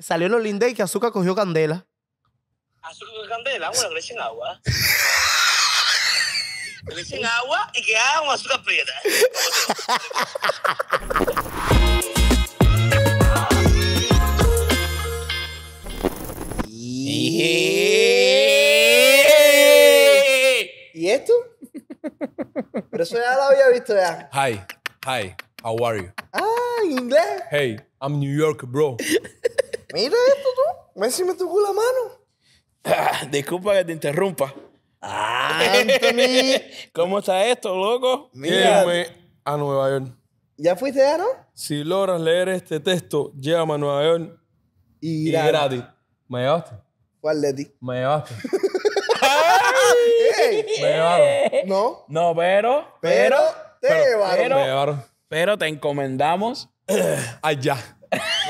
Salió en los lindes que Azúcar cogió candela. Azúcar cogió candela, bueno, crece le agua. Crece le agua y que haga un azúcar prieta. ¿Y esto? Pero eso ya lo había visto ya. Hi, hi, how are you? Ah, en inglés. Hey, I'm New York, bro. Mira esto tú. Messi me tocó la mano. disculpa que te interrumpa. Ah, ¿Cómo está esto, loco? Llévame a Nueva York. ¿Ya fuiste ya, ah, no? Si logras leer este texto, llévame a Nueva York. Y, gratis. ¿Me llevaste? ¿Cuál de ti? Me llevaste. Me llevaron. No. No, pero. Pero. te pero, llevaron. pero te encomendamos allá.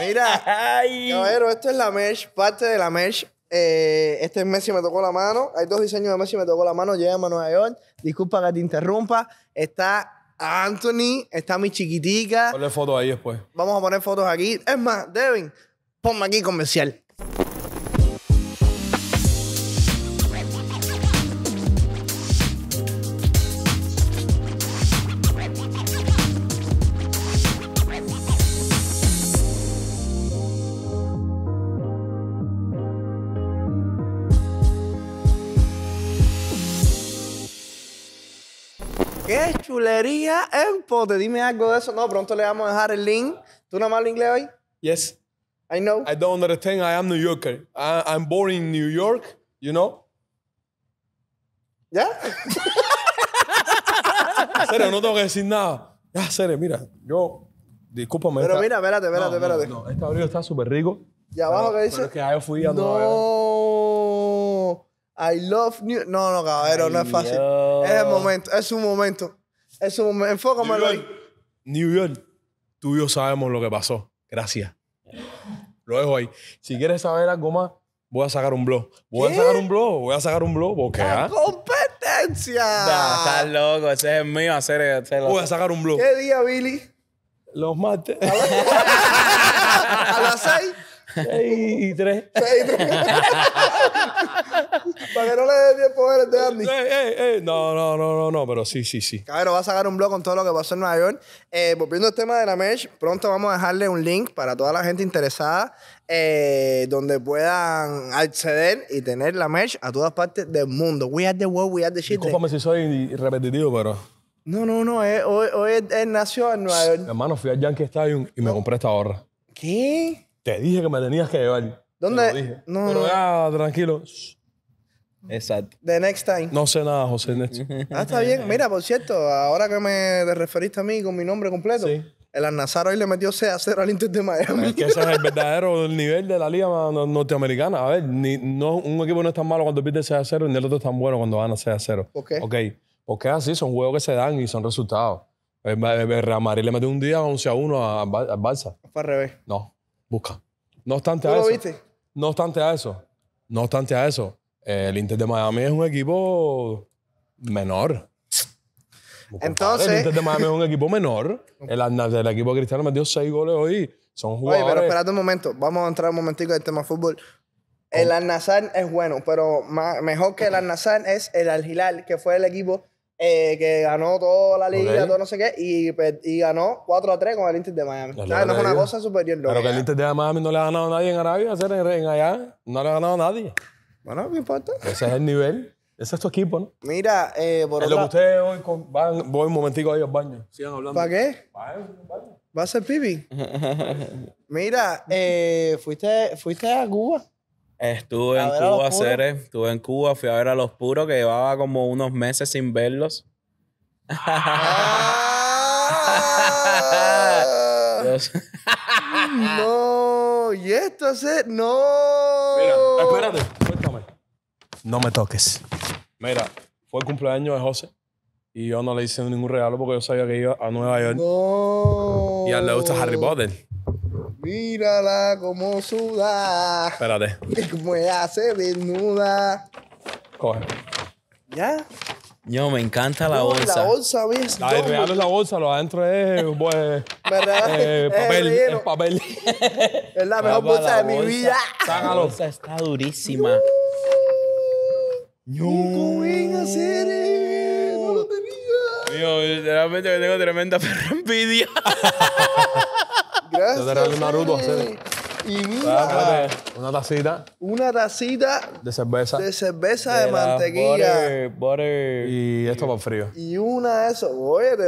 Mira, Ay. caballero, esto es la mesh, parte de la mesh. Eh, este es Messi me tocó la mano. Hay dos diseños de Messi me tocó la mano. Llega a Nueva York. Disculpa que te interrumpa. Está Anthony, está mi chiquitica. Ponle fotos ahí después. Vamos a poner fotos aquí. Es más, Devin, ponme aquí comercial. Chulería en Pote. Dime algo de eso. No, pronto le vamos a dejar el link. ¿Tú no hablas inglés hoy? Yes. I know. I don't understand. I am New Yorker. I'm born in New York, you know? ¿Ya? serio? no tengo que decir nada. Ya, serio, mira, yo. Discúlpame. Pero mira, espérate, espérate, este abrigo está súper rico. ¿Y abajo qué dice? Pero que yo fui a No. I love New. No, no, caballero, no es fácil. Es el momento, es un momento. Eso, enfócamelo New York, ahí. New York, tú y yo sabemos lo que pasó. Gracias. Lo dejo ahí. Si quieres saber algo más, voy a sacar un blog. Voy a sacar un blog, voy a sacar un blog. Porque, ah? competencia! estás loco. Ese es mío voy a sacar un blog. ¿Qué día, Billy? Los martes. ¿A las seis? 6 y 3. y Para que no le dé tiempo a de Andy. No, no, no, no, no, pero sí, sí, sí. Cabrón, va a sacar un blog con todo lo que pasó en Nueva York. Eh, volviendo al tema de la merch, pronto vamos a dejarle un link para toda la gente interesada eh, donde puedan acceder y tener la merch a todas partes del mundo. We are the world, we are the shit. Discúlpame si soy repetitivo, pero... No, no, no. Eh, hoy, hoy nació en Nueva York. Hermano, fui al Yankee Stadium y me compré esta gorra. ¿Qué? Te dije que me tenías que llevar. ¿Dónde? Te No, no. ya, tranquilo. Exacto. The next time. No sé nada, José Ernesto. Ah, está bien. Mira, por cierto, ahora que me referiste a mí con mi nombre completo, sí. el Alnazar hoy le metió 6 a 0 al Inter de Miami. Es que ese es el verdadero nivel de la liga norteamericana. A ver, un equipo no es tan malo cuando pierde 6 a 0 ni el otro es tan bueno cuando gana 6 a 0. ¿Por qué? Ok. Porque así son juegos que se dan y son resultados. El, le metió un día 11 a 1 al Barça. Fue al revés. No. Busca. No obstante a eso. No obstante a eso. No obstante a eso. El Inter de Miami es un equipo menor. Entonces. el Inter de Miami es un equipo menor. El, el equipo cristiano metió seis goles hoy. Son jugadores. Oye, pero esperad un momento. Vamos a entrar un momentico en el tema fútbol. El Al-Nassr es bueno, pero mejor que el Al-Nassr es el Al-Hilal, que fue el equipo eh, que ganó toda la liga, todo no sé qué, y, pues, ganó 4 a 3 con el Inter de Miami. No, es una cosa superior. Pero que el Inter de Miami no le ha ganado a nadie en Arabia, en, allá, no le ha ganado a nadie. Bueno, ¿qué importa? Ese es el nivel. Ese es tu equipo, ¿no? Mira, eh, por Es lo que ustedes hoy voy un momentico ahí al baño. Sigan hablando. ¿Para qué? ¿Va a ser pipi? Mira, eh, ¿fuiste, ¿fuiste a Cuba? Estuve en Cuba, Cere. Estuve en Cuba, fui a ver a los puros que llevaba como unos meses sin verlos. Ah. no, y esto es. No. Mira, espérate, cuéntame. No me toques. Mira, fue el cumpleaños de José. Y yo no le hice ningún regalo porque yo sabía que iba a Nueva York. No. Y a él le gusta Harry Potter. Mírala como suda. Espérate. Voy ella se desnuda. Coge. ¿Ya? Yo, me encanta la bolsa. La bolsa, ¿ves? La, el es la bolsa, lo adentro es pues, papel. Es el papel. es la mejor bolsa de mi vida. La bolsa está durísima. No. no. ven no lo tenía. tengo tremenda envidia. Yo te una Ruth, Y mira, ah, una tacita. una tacita de cerveza. de cerveza de, mantequilla. Y esto para frío. Y una de eso. Oye, te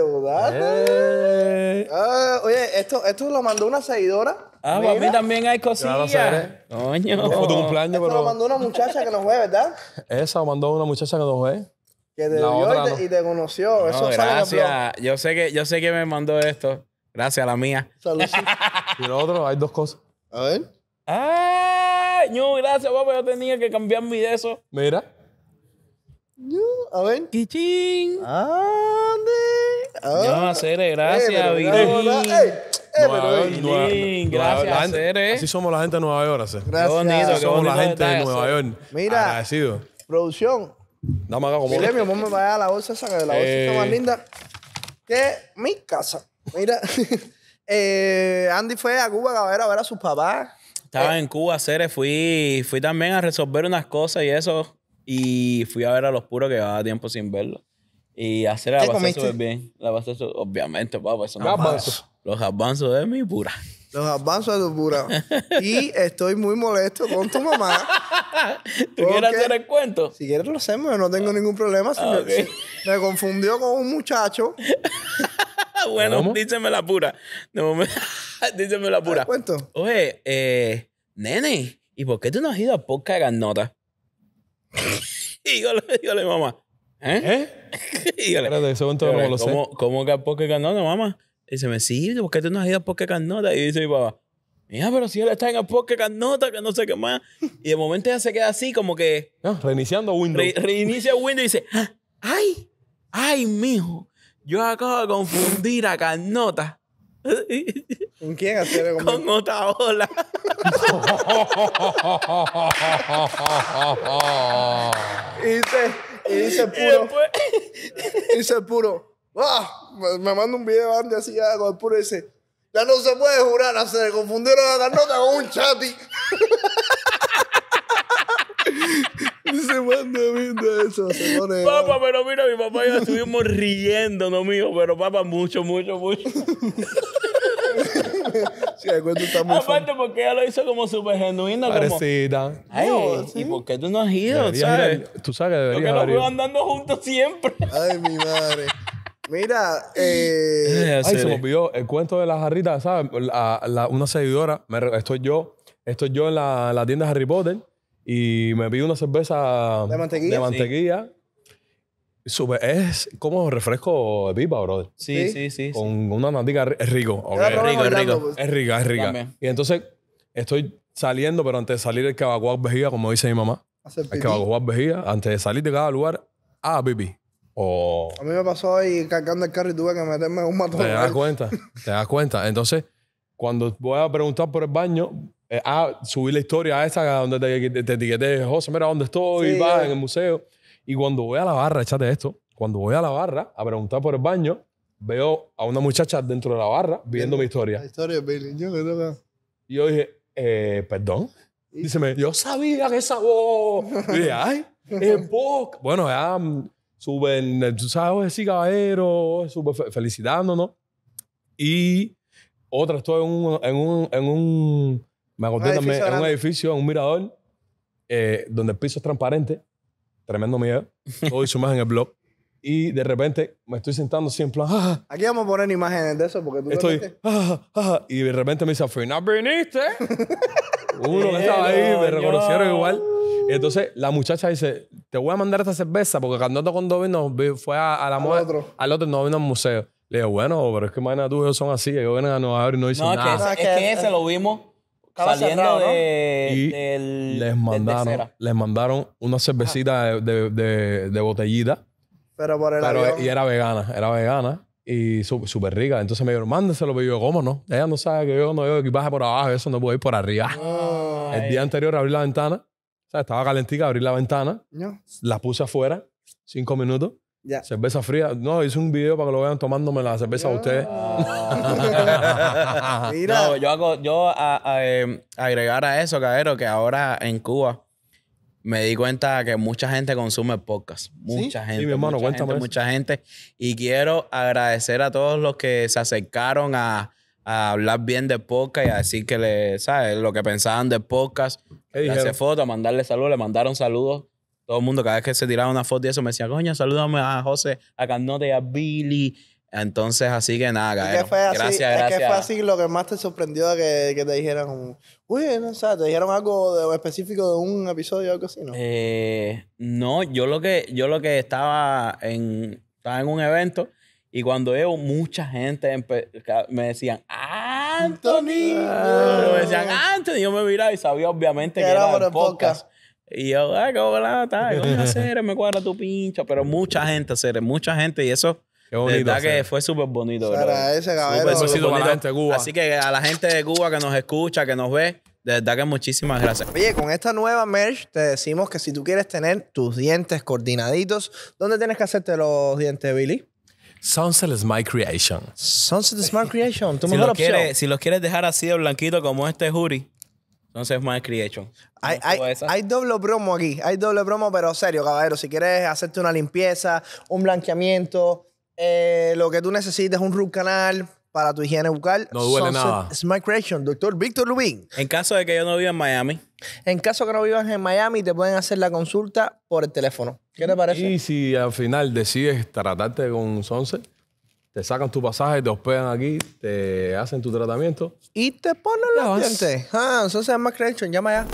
eh. ah, oye, esto, esto lo mandó una seguidora. Ah, para pues mí también hay cosillas. ¿eh? Coño. tu cumpleaños, Esto lo mandó una muchacha que nos ve, ¿verdad? esa mandó una muchacha que nos ve. Que te vio y, te, conoció. eso sale gracias. Yo sé, que, yo sé que me mandó esto. Gracias, a la mía. Saludos. y lo otro, hay dos cosas. A ver. ¡Ah! No, gracias, papá. Yo tenía que cambiar mi de eso. Mira. No, a ver. ¡Kichín! ¡Ande! No, ah. Cere, gracias, eh, Virgen. Eh, eh, Nueva York, gracias, Así somos la gente de Nueva York, Gracias. somos la gente de Nueva York. Mira, agradecido. producción. Dame acá como. Mire, mi amor me va a la bolsa esa, que la bolsa está más linda que mi casa. Mira, eh, Andy fue a Cuba a ver a, ver a sus papás. Estaba eh, en Cuba, Cere. Fui, fui también a resolver unas cosas y eso. Y fui a ver a los puros que llevaba tiempo sin verlos. Y a Cere la pasé súper bien. La pasé obviamente, papá. Eso no los avanzos de mi pura. Los avances, a tu pura. Y estoy muy molesto con tu mamá. ¿Tú quieres hacer el cuento? Si quieres lo hacemos, yo no tengo ningún problema. Ah, me, confundió con un muchacho. bueno, ¿Cómo? la pura. De la pura. Ah, cuento? Oye, eh, nene, ¿y por qué tú no has ido a Poca ganota? Garnota? y yo le digo a mamá, ¿eh? ¿Eh? y yo ¿cómo, ¿Cómo que a Poca ganota, mamá? Y dice, me sirve porque tú no has ido a Poké Carnota. Y dice mi papá, mira, pero si él está en el Poké Carnota, que no sé qué más. Y de momento ya se queda así, como que. Ah, reiniciando Windows. reinicia Windows y dice, ah, ¡ay! ¡ay, mijo! Yo acabo de confundir a Carnota. ¿Con quién Con, con otra ola. y dice, y dice puro. Y, después... y dice puro. Ah, me manda un video antes así, ya, ah, el puro ya no se puede jurar, ah, se confundieron a Carnota con un chati. se manda viendo eso, se pone. Papá, pero mira, mi papá y yo estuvimos riendo, no mijo, pero papá, mucho, mucho, mucho. sí, de cuento está Aparte, porque ella lo hizo como súper genuino Parecida. Ay, ¿y por qué tú no has ido? ¿sabes? tú sabes que deberías Porque nos andando juntos siempre. Ay, mi madre. Mira, eh, eh, se me olvidó el cuento de las jarrita, ¿sabes? La, una seguidora, me, estoy yo, estoy yo en la, tienda de Harry Potter y me pido una cerveza de mantequilla. es como refresco de pipa, brother. Sí, sí, sí. Con una natica rico. Es rico, es rico. Pues. Es rica, es rica. Y entonces estoy saliendo, pero antes de salir el cabacuac vejiga, como dice mi mamá. El cabacuac vejiga, antes de salir de cada lugar, ah, pipi. O... A mí me pasó ahí cargando el carro y tuve que meterme un matón. Te das cuenta, te das cuenta. Entonces, cuando voy a preguntar por el baño, a eh, ah, subí la historia a esta donde te, te, etiqueté, José, mira dónde estoy, y va, en el museo. Y cuando voy a la barra, échate esto, cuando voy a la barra a preguntar por el baño, veo a una muchacha dentro de la barra viendo mi historia. La historia de yo Y yo dije, eh, perdón. Díceme, yo sabía que esa voz. Y dije, ay, es Bueno, ya mm, suben, el... sabes, sí, caballero, suben felicitándonos. Y otra, estoy en un, en un, en un me en un edificio, en un mirador, eh, donde el piso es transparente. Tremendo miedo. Todo hizo más en el blog. Y de repente me estoy sentando siempre ah, ah, Aquí vamos a poner imágenes de eso porque tú Estoy, ah, y de repente me dice, al final viniste. Uno que estaba ahí, me reconocieron igual. Y Entonces la muchacha dice, te voy a mandar esta cerveza porque cuando Carnoto cuando nos fue a, a la moda, al otro no vino al museo. Le digo, bueno, pero es que mañana tú ellos son así, ellos vienen a Nueva York y no dicen nada. es, que ese lo vimos saliendo de, y les mandaron, les mandaron una cervecita de, de, botellita. Pero por el Y era vegana, era vegana y súper rica. Entonces me dijo mándeselo, y yo, ¿cómo no? Ella no sabe que yo no veo equipaje por abajo, eso no puedo ir por arriba. Ah. el día anterior abrí la ventana o sea, estaba calentita, abrí la ventana, la puse afuera, cinco minutos. Cerveza fría. No, hice un video para que lo vean tomándome la cerveza a ustedes. Ah. No, yo yo em, agregar a eso, cabrero, que ahora en Cuba me di cuenta que mucha gente consume podcast. Mucha gente. Sí, mi hermano, cuéntame mucha gente. Y quiero agradecer a todos los que se acercaron a a hablar bien de podcast y a decir que le, ¿sabes? Lo que pensaban de podcast. Le foto fotos, mandarle saludos, le mandaron saludos. Todo el mundo, cada vez que se tiraba una foto y eso, me decía, coño, salúdame a José, a Carnote y a Billy. Entonces, así que nada, cabrón. gracias, gracias. Es fue así lo que más te sorprendió que, que te dijeran, uy, no te dijeron algo específico de un episodio o algo así, ¿no? Eh, no, yo lo que, yo lo que estaba en, estaba en un evento y cuando veo mucha gente me decían, ¡Anthony! Ah. me decían, ¡Anthony! Yo me miraba y sabía obviamente que era, era el podcast. Y yo, ¡ay, ah, qué volada! Me cuadra tu pincho. Pero mucha gente, hacer, mucha gente. Y eso, Qué bonito. verdad que fue súper bonito. ese caballero. bonito. Así que a la gente de Cuba que nos escucha, que nos ve, de verdad que muchísimas gracias. Oye, con esta nueva merch te decimos que si tú quieres tener tus dientes coordinaditos, ¿dónde tienes que hacerte los dientes, Billy? Sunset is my creation. Sunset is creation. Tú si mejor lo opción. Quieres, si los quieres dejar así de blanquito como este Juri, Sunset Smart creation. Hay, doble promo aquí. Hay doble promo pero serio, caballero. Si quieres hacerte una limpieza, un blanqueamiento, eh, lo que tú necesites, un root canal para tu higiene bucal. No duele Sunset nada. Is creation. Doctor Víctor Lubín. En caso de que yo no viva en Miami. En caso que no vivas en Miami, te pueden hacer la consulta por el teléfono. ¿Qué te parece? Y si al final decides tratarte con Sonset, te sacan tu pasaje, te hospedan aquí, te hacen tu tratamiento. Y te ponen la dientes. Ah, entonces es más creation, llama ya.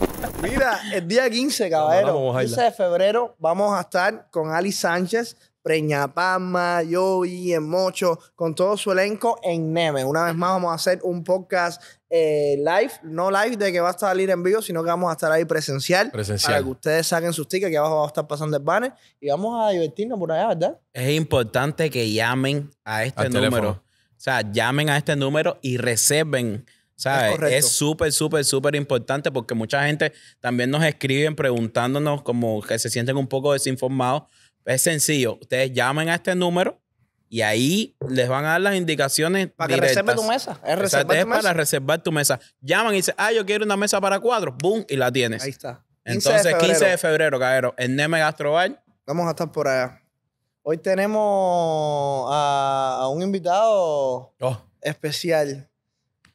Mira, el día 15, caballero, El 15 de febrero, vamos a estar con Ali Sánchez, Preña Pama, Joey, en Mocho, con todo su elenco en Neme. Una vez más vamos a hacer un podcast eh, live, no live de que va a salir en vivo, sino que vamos a estar ahí presencial, Para que ustedes saquen sus tickets, que abajo va a estar pasando el banner y vamos a divertirnos por allá, ¿verdad? Es importante que llamen a este número. O sea, llamen a este número y reserven. ¿Sabes? Es súper, súper, súper importante porque mucha gente también nos escriben preguntándonos como que se sienten un poco desinformados. Es sencillo, ustedes llamen a este número y ahí les van a dar las indicaciones para que reserve tu mesa. Es, reservar tu mesa. para reservar tu mesa. Llaman y dicen, ah, yo quiero una mesa para cuatro. Boom, y la tienes. Ahí está. Entonces, 15 de febrero, cabrero, en Neme Gastrobar. Vamos a estar por allá. Hoy tenemos a, un invitado oh. especial. a mí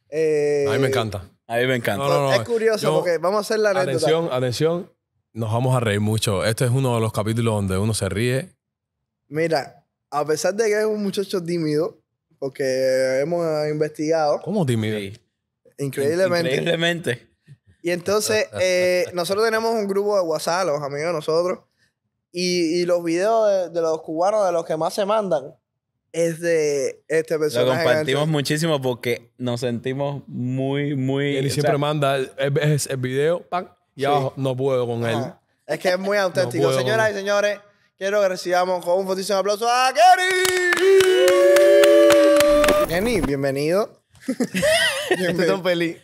me eh, encanta. A mí me encanta. es curioso porque vamos a hacer la anécdota. Atención, atención. Nos vamos a reír mucho. Este es uno de los capítulos donde uno se ríe. Mira, a pesar de que es un muchacho tímido, porque hemos investigado. ¿Cómo tímido? Increíblemente. Increíblemente. Y entonces, eh, nosotros tenemos un grupo de WhatsApp, los amigos de nosotros, y, los videos de, los cubanos, de los que más se mandan, es de este personaje. Lo compartimos muchísimo porque nos sentimos muy, muy... Él siempre manda el, video, pan, y no puedo con él. Es que es muy auténtico. Señoras y señores... Quiero que recibamos con un fortísimo aplauso a Kenny. Kenny, bienvenido. Estoy feliz.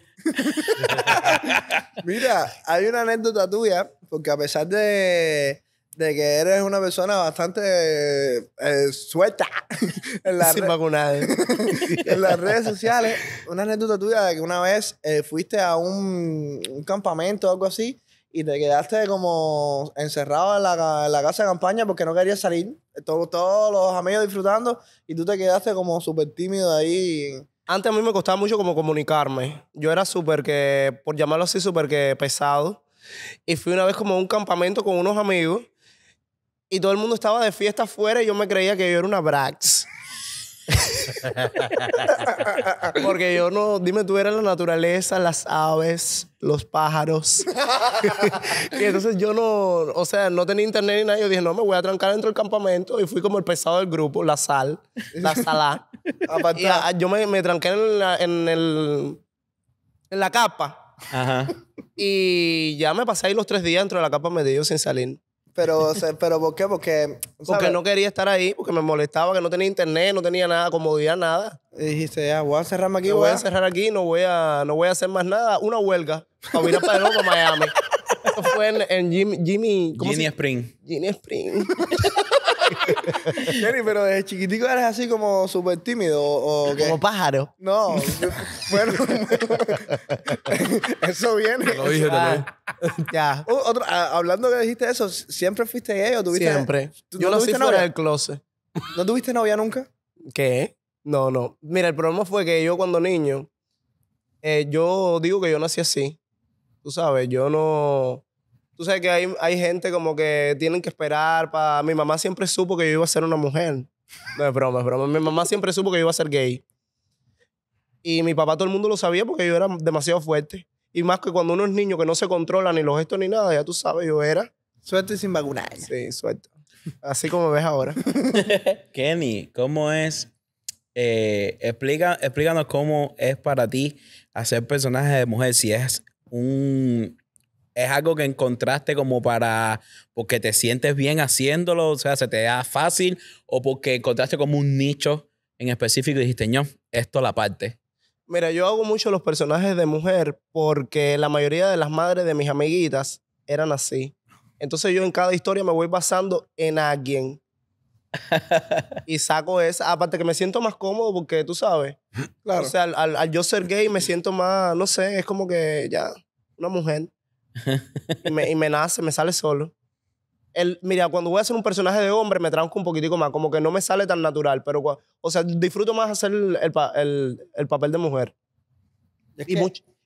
Mira, hay una anécdota tuya, porque a pesar de, que eres una persona bastante eh, suelta en, Sin en las redes sociales, una anécdota tuya de que una vez eh, fuiste a un campamento o algo así y te quedaste como encerrado en la, casa de campaña porque no querías salir. Todos, todos los amigos disfrutando y tú te quedaste como súper tímido ahí. Antes a mí me costaba mucho como comunicarme. Yo era súper que, por llamarlo así, súper que pesado. Y fui una vez como a un campamento con unos amigos y todo el mundo estaba de fiesta afuera y yo me creía que yo era una Brax. Porque yo no, dime tú, eras la naturaleza, las aves, los pájaros. y entonces yo no, o sea, no tenía internet ni nada. Yo dije, no, me voy a trancar dentro del campamento. Y fui como el pesado del grupo, la sal, la salá. Ah, yo me, tranqué en la, en, el, en la capa. Y ya me pasé ahí los tres días dentro de la capa medio sin salir. Pero, pero ¿por qué? Porque. Porque no quería estar ahí, porque me molestaba, que no tenía internet, no tenía nada, comodidad, nada. Y dijiste, ya, ah, voy a cerrarme aquí. voy a cerrar aquí, no voy a, no voy a hacer más nada. Una huelga. A mirar para Miami. fue en, Jimmy, Jimmy. Spring. Jimmy Spring. Jenny, pero desde chiquitico eres así como súper tímido. ¿o Como pájaro. No, bueno, eso viene. Ya. hablando que dijiste eso, ¿siempre fuiste gay o tuviste Siempre. Yo no fuera closet. ¿No tuviste novia nunca? ¿Qué? No, no. Mira, el problema fue que yo cuando niño, eh, yo digo que yo nací así. Tú sabes, yo no... Tú sabes que hay, gente como que tienen que esperar para... Mi mamá siempre supo que yo iba a ser una mujer. No es broma, es broma. Mi mamá siempre supo que yo iba a ser gay. Y mi papá todo el mundo lo sabía porque yo era demasiado fuerte. Y más que cuando uno es niño que no se controla ni los gestos ni nada, ya tú sabes, yo era... Suelto y sin vacunar. Sí, suelto. Así como ves ahora. Kenny, ¿cómo es? Eh, explícanos cómo es para ti hacer personajes de mujer, si es un es algo que encontraste como para, porque te sientes bien haciéndolo, o sea, se te da fácil, o porque encontraste como un nicho en específico y dijiste, no, esto la parte. Mira, yo hago mucho los personajes de mujer porque la mayoría de las madres de mis amiguitas eran así. Entonces yo en cada historia me voy basando en alguien. y saco esa. Aparte que me siento más cómodo porque tú sabes. Claro. O sea, al, yo ser gay me siento más, no sé, es como que ya, una mujer y, me, me nace, me sale solo. El, mira, cuando voy a hacer un personaje de hombre me tranco un poquitico más, como que no me sale tan natural, pero o sea, disfruto más hacer el, el, el papel de mujer. y,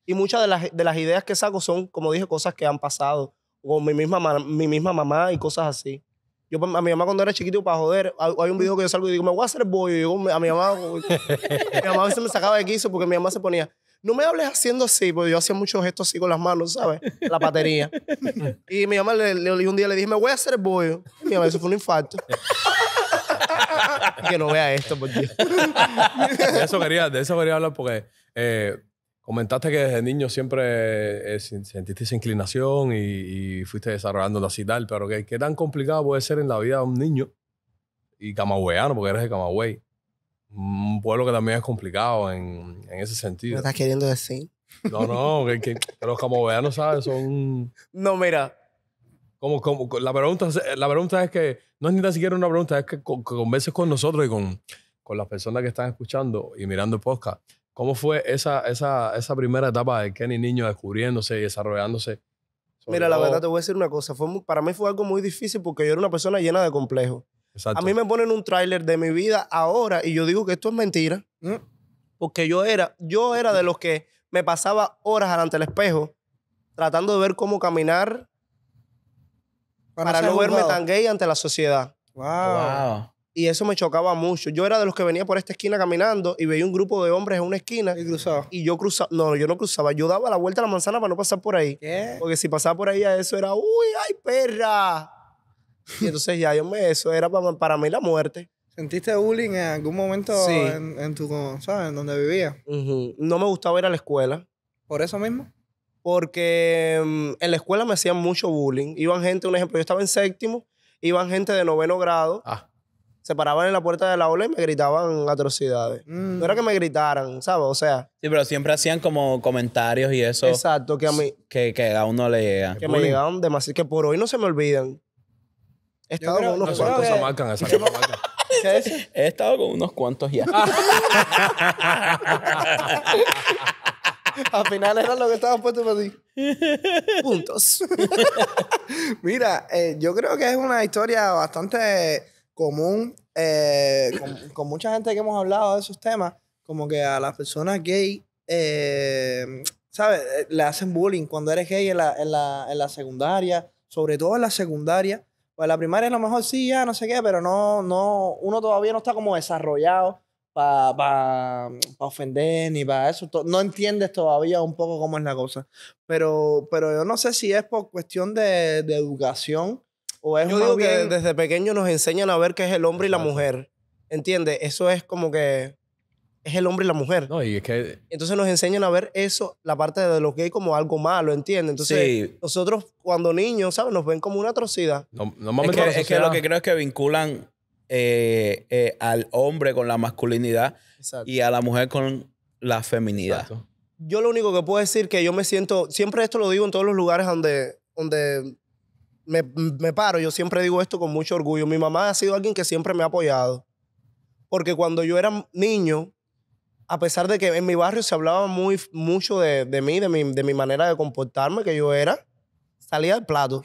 y, muchas de las, de las, ideas que saco son, como dije, cosas que han pasado, con mi misma, mi misma mamá y cosas así. Yo a mi mamá cuando era chiquito, para joder, hay un video que yo salgo y digo, me voy a hacer bollo. Y digo a mi mamá, mi mamá a veces me sacaba de quiso porque mi mamá se ponía, no me hables haciendo así, porque yo hacía muchos gestos así con las manos, ¿sabes? La batería. y mi mamá le, un día le dije, me voy a hacer el Y mi mamá, eso fue un infarto. que no vea esto, porque... De eso quería, de eso quería hablar porque eh, comentaste que desde niño siempre eh, sentiste esa inclinación y, fuiste desarrollando así y tal, pero ¿qué, tan complicado puede ser en la vida de un niño y camagüeano, porque eres de Camagüey, un pueblo que también es complicado en, en ese sentido. ¿Me estás queriendo decir? No, no, que, que, como los no ¿sabes? Son... No, mira. Como, como, la, pregunta, la pregunta es que, no es ni tan siquiera una pregunta, es que, converses con nosotros y con, con las personas que están escuchando y mirando el podcast. ¿Cómo fue esa, esa, esa primera etapa de Kenny Niño descubriéndose y desarrollándose? Mira, la verdad te voy a decir una cosa. Fue para mí fue algo muy difícil porque yo era una persona llena de complejos. A mí me ponen un tráiler de mi vida ahora y yo digo que esto es mentira. Mm. Porque yo era, yo era de los que me pasaba horas delante el espejo tratando de ver cómo caminar para, no verme tan gay ante la sociedad. Wow. Y eso me chocaba mucho. Yo era de los que venía por esta esquina caminando y veía un grupo de hombres en una esquina. Y cruzaba. Y yo cruzaba. No, yo no cruzaba. Yo daba la vuelta a la manzana para no pasar por ahí. Porque si pasaba por ahí a eso era, uy, ay, perra. Y entonces ya yo me, eso era para, mí la muerte. ¿Sentiste bullying en algún momento en, tu, ¿sabes? En donde vivías. No me gustaba ir a la escuela. ¿Por eso mismo? Porque mm, en la escuela me hacían mucho bullying. Iban gente, un ejemplo, yo estaba en séptimo, iban gente de noveno grado. Ah. Se paraban en la puerta de la aula y me gritaban atrocidades. Mm. No era que me gritaran, ¿sabes? O sea. Sí, pero siempre hacían como comentarios y eso. Exacto, que a mí. Que, que a uno le Que me llegaban demasiado. Que por hoy no se me olvidan. He estado con unos cuantos. ya. Al final era lo que estaba puesto para ti. Puntos. Mira, eh, yo creo que es una historia bastante común eh, con, mucha gente que hemos hablado de esos temas. Como que a las personas gay, eh, ¿sabes? Le hacen bullying cuando eres gay en la, en la secundaria, sobre todo en la secundaria pues la primaria a lo mejor sí, ya, no sé qué, pero no, no, uno todavía no está como desarrollado para ofender ni para eso. No entiendes todavía un poco cómo es la cosa. Pero, pero yo no sé si es por cuestión de, educación o es Yo digo que desde pequeño nos enseñan a ver qué es el hombre y la mujer. ¿Entiendes? Eso es como que es el hombre y la mujer. que... Entonces nos enseñan a ver eso, la parte de los gays como algo malo, ¿entiendes? Entonces nosotros cuando niños, ¿sabes? Nos ven como una atrocidad. No, es, que, es que lo que creo es que vinculan eh, eh, al hombre con la masculinidad y a la mujer con la feminidad. Yo lo único que puedo decir que yo me siento, siempre esto lo digo en todos los lugares donde, donde me, me paro, yo siempre digo esto con mucho orgullo. Mi mamá ha sido alguien que siempre me ha apoyado. Porque cuando yo era niño, a pesar de que en mi barrio se hablaba muy, mucho de, mí, de mi, manera de comportarme, que yo era, salía del plato.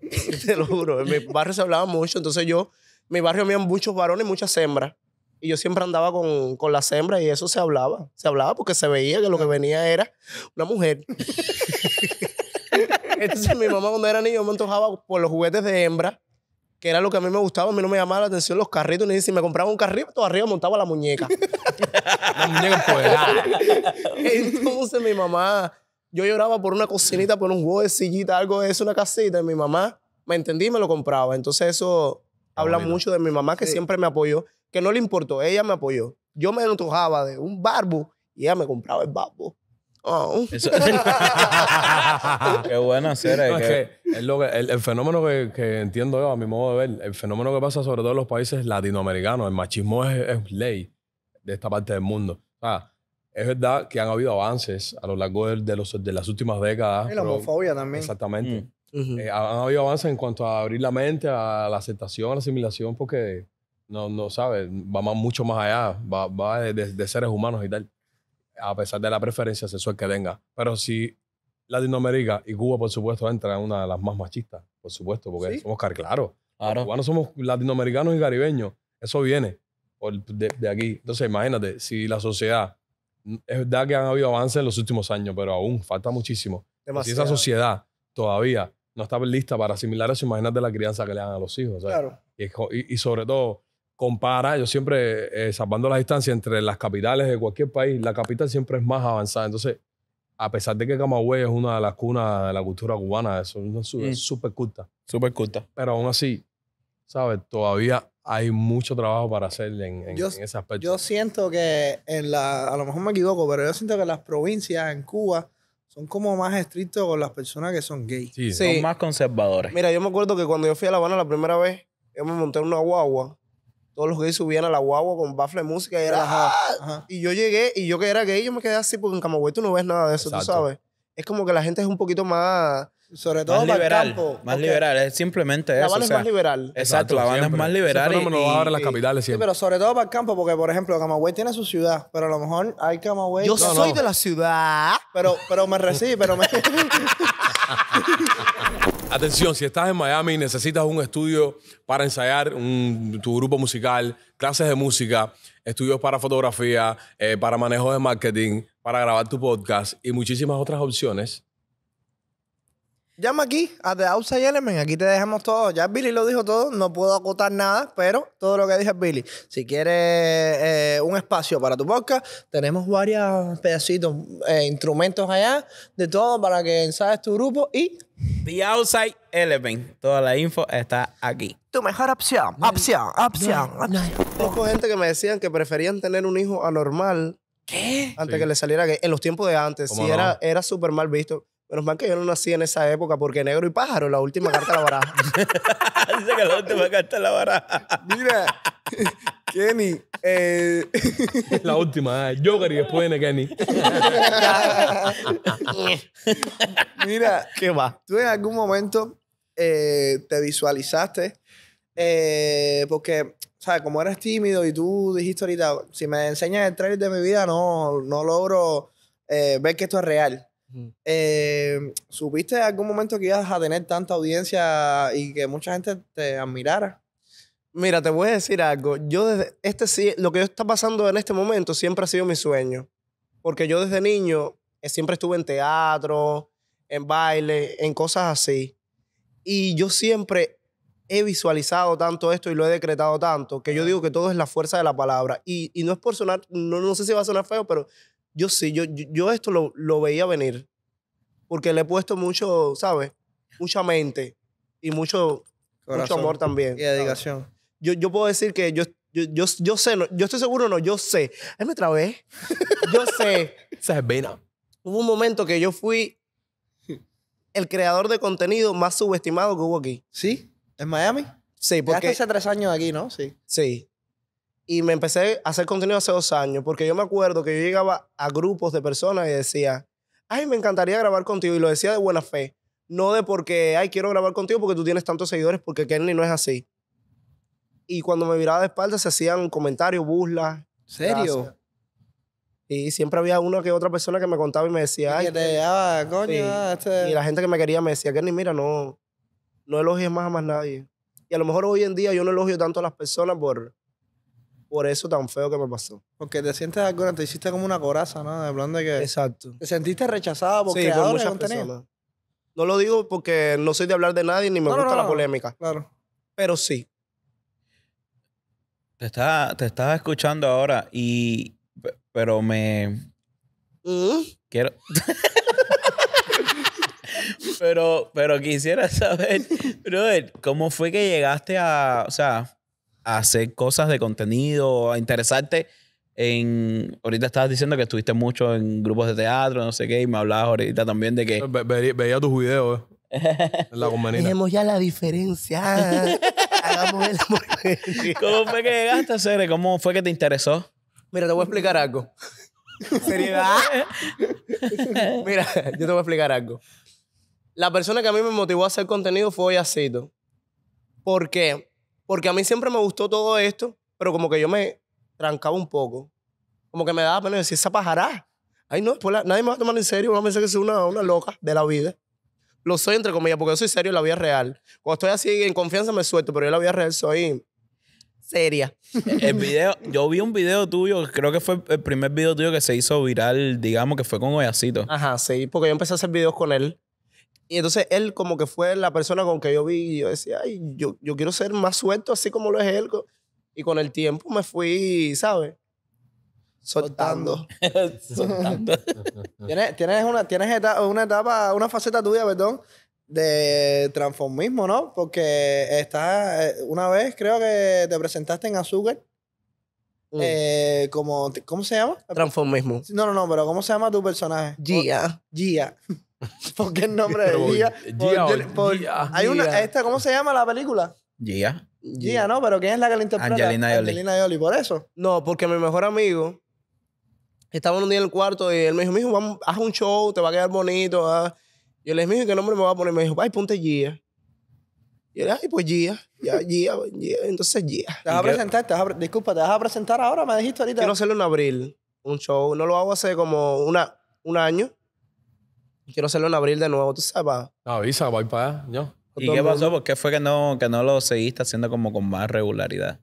Te lo juro, en mi barrio se hablaba mucho, entonces yo, mi barrio había muchos varones y muchas hembras. Y yo siempre andaba con, con las hembras y eso se hablaba. Se hablaba porque se veía que lo que venía era una mujer. Entonces mi mamá cuando era niño me antojaba por los juguetes de hembra que era lo que a mí me gustaba, a mí no me llamaba la atención los carritos, ni si me compraba un carrito, arriba montaba la muñeca. la muñeca empoderada. Entonces mi mamá, yo lloraba por una cocinita, por un juego de sillita, algo de eso, una casita, y mi mamá, me entendí y me lo compraba. Entonces eso habla mucho de mi mamá que siempre me apoyó, que no le importó, ella me apoyó. Yo me antojaba de un barbo y ella me compraba el barbo. Oh. qué buena hacer. es lo el, fenómeno que, entiendo yo, a mi modo de ver, el fenómeno que pasa sobre todo en los países latinoamericanos, el machismo es, ley de esta parte del mundo. es verdad que han habido avances a lo largo de, los, de las últimas décadas. Y la homofobia también. Exactamente. Mm. Eh, han habido avances en cuanto a abrir la mente, a la aceptación, a la asimilación, porque no, no sabes, va mucho más allá, va, va de seres humanos y tal a pesar de la preferencia sexual que tenga. Pero si Latinoamérica y Cuba, por supuesto, entra en una de las más machistas, por supuesto, porque somos claro. Claro. somos latinoamericanos y caribeños. Eso viene de, aquí. Entonces, imagínate, si la sociedad. Es verdad que han habido avances en los últimos años, pero aún falta muchísimo. Si esa sociedad todavía no está lista para asimilar eso, imagínate la crianza que le dan a los hijos. Claro. y sobre todo, compara, yo siempre, eh, salvando la distancia entre las capitales de cualquier país, la capital siempre es más avanzada. Entonces, a pesar de que Camagüey es una de las cunas de la cultura cubana, eso es mm. súper culta. Súper culta. Pero aún así, ¿sabes? Todavía hay mucho trabajo para hacer en, ese aspecto. Yo siento que, en la, a lo mejor me equivoco, pero yo siento que las provincias en Cuba son como más estrictas con las personas que son gays. Sí, sí. son más conservadores. Mira, yo me acuerdo que cuando yo fui a La Habana la primera vez, yo me monté en una guagua todos los gays subían a la guagua con bafle de música y era. Ah", y yo llegué y yo que era gay, yo me quedé así porque en Camagüey tú no ves nada de eso, tú sabes. Es como que la gente es un poquito más. Sobre todo más liberal, Más liberal, es simplemente eso. La banda es más liberal. Exacto, la banda es más liberal. va a en las capitales siempre. Sí, pero sobre todo para el campo, porque por ejemplo, Camagüey tiene su ciudad, pero a lo mejor hay Camagüey. Yo soy de la ciudad. Pero, pero me recibe, pero me. Atención, si estás en Miami y necesitas un estudio para ensayar tu grupo musical, clases de música, estudios para fotografía, eh, para manejo de marketing, para grabar tu podcast y muchísimas otras opciones, Llama aquí a The Outside Element. Aquí te dejamos todo. Ya Billy lo dijo todo. No puedo acotar nada, pero todo lo que dije Billy. Si quieres eh, un espacio para tu podcast, tenemos varios pedacitos, eh, instrumentos allá, de todo para que ensayes tu grupo y. The Outside Element. Toda la info está aquí. Tu mejor opción, opción, opción. Conozco gente que me decían que preferían tener un hijo anormal ¿Qué? antes que le saliera gay. En los tiempos de antes, si era, era súper mal visto. Menos mal que yo no nací en esa época, porque negro y pájaro, la última carta de la baraja. Dice que la última carta de la baraja. Mira, Kenny. Eh, la última, ¿eh? Joker y después viene Kenny. Mira, ¿qué va? ¿Tú en algún momento eh, te visualizaste? Eh, porque, ¿sabes? Como eras tímido y tú dijiste ahorita, si me enseñas el trailer de mi vida, no, no logro ver que esto es real. ¿Subiste eh, ¿Supiste algún momento que ibas a tener tanta audiencia y que mucha gente te admirara? Mira, te voy a decir algo. Yo desde este lo que está pasando en este momento siempre ha sido mi sueño. Porque yo desde niño eh, siempre estuve en teatro, en baile, en cosas así. Y yo siempre he visualizado tanto esto y lo he decretado tanto que yo digo que todo es la fuerza de la palabra. Y, no es por sonar, no, no sé si va a sonar feo, pero yo sí, yo, yo esto lo, veía venir, porque le he puesto mucho, ¿sabes? Mucha mente y mucho, mucho amor también. Y dedicación. Yo, yo puedo decir que yo, yo, yo, sé, yo estoy seguro, no, yo sé. Él me trabé. yo sé. Se Hubo un momento que yo fui el creador de contenido más subestimado que hubo aquí. ¿Sí? ¿En Miami? Sí, porque... Ya hace tres años aquí, ¿no? Sí. Sí. Y me empecé a hacer contenido hace dos años, porque yo me acuerdo que yo llegaba a grupos de personas y decía, ay, me encantaría grabar contigo. Y lo decía de buena fe, no de porque, ay, quiero grabar contigo porque tú tienes tantos seguidores, porque Kenny no es así. Y cuando me miraba de espalda se hacían comentarios, burlas. ¿Serio? Y siempre había una que otra persona que me contaba y me decía, ay, te, llegaba, coño, ah, este y la gente que me quería me decía, Kenny, mira, no, no elogies más a más nadie. Y a lo mejor hoy en día yo no elogio tanto a las personas por por eso tan feo que me pasó. Porque te sientes alguna, te hiciste como una coraza, ¿no? De de que. Exacto. Te sentiste rechazada porque sí, muchas No lo digo porque no soy de hablar de nadie ni me gusta la polémica. Claro. Pero sí. Te estaba, te escuchando ahora y. Pero me. ¿Mm? Quiero. pero, pero quisiera saber, brother, ¿cómo fue que llegaste a. O sea hacer cosas de contenido, a interesarte en... Ahorita estabas diciendo que estuviste mucho en grupos de teatro, no sé qué, y me hablabas ahorita también de que... veía, tus videos, eh, la Tenemos ya la diferencia. Hagamos el ¿Cómo fue que llegaste a hacer? ¿Cómo fue que te interesó? Mira, te voy a explicar algo. Seriedad. Mira, yo te voy a explicar algo. La persona que a mí me motivó a hacer contenido fue Yacito. Porque porque a mí siempre me gustó todo esto, pero como que yo me trancaba un poco. Como que me daba pena decir esa pajará. Ay, no, pues nadie me va a tomar en serio. va a pensar que soy una, una loca de la vida. Lo soy, entre comillas, porque yo soy serio en la vida real. Cuando estoy así en confianza me suelto, pero yo en la vida real soy seria. El video, yo vi un video tuyo, creo que fue el primer video tuyo que se hizo viral, digamos que fue con Oyacito. Ajá, sí, porque yo empecé a hacer videos con él. Y entonces él como que fue la persona con que yo vi y yo decía, ay, yo, yo quiero ser más suelto así como lo es él. Y con el tiempo me fui, ¿sabes? Soltando. Soltando. ¿Tienes, tienes, una, tienes etapa, una etapa, una faceta tuya, perdón, de transformismo, ¿no? Porque está eh, una vez creo que te presentaste en Azúcar. Mm. Eh, como, ¿Cómo se llama? Transformismo. No, no, no, pero ¿cómo se llama tu personaje? Gia. Gia. Porque el nombre de Gia. Gia, hay una, esta, ¿Cómo se llama la película? Gia. Gia, ¿no? Pero ¿quién es la que la interpreta? Angelina Jolie. Angelina por eso. No, porque mi mejor amigo estaba un día en el cuarto y él me dijo, mijo, vamos, haz un show, te va a quedar bonito. Ah". Yo le dije, mijo, ¿qué nombre me va a poner? Me dijo, ay, ponte Gia. Y él, ay, pues Gia, ya, Gia, Gia, entonces Gia. Te vas a presentar, te vas disculpa, te vas a presentar ahora, me dijiste ahorita. Quiero hacerlo en abril, un show. No lo hago hace como una, un año quiero hacerlo en abril de nuevo, tú sabes. Avisa, voy para ¿Y qué pasó? ¿Por qué fue que no, que no lo seguiste haciendo como con más regularidad?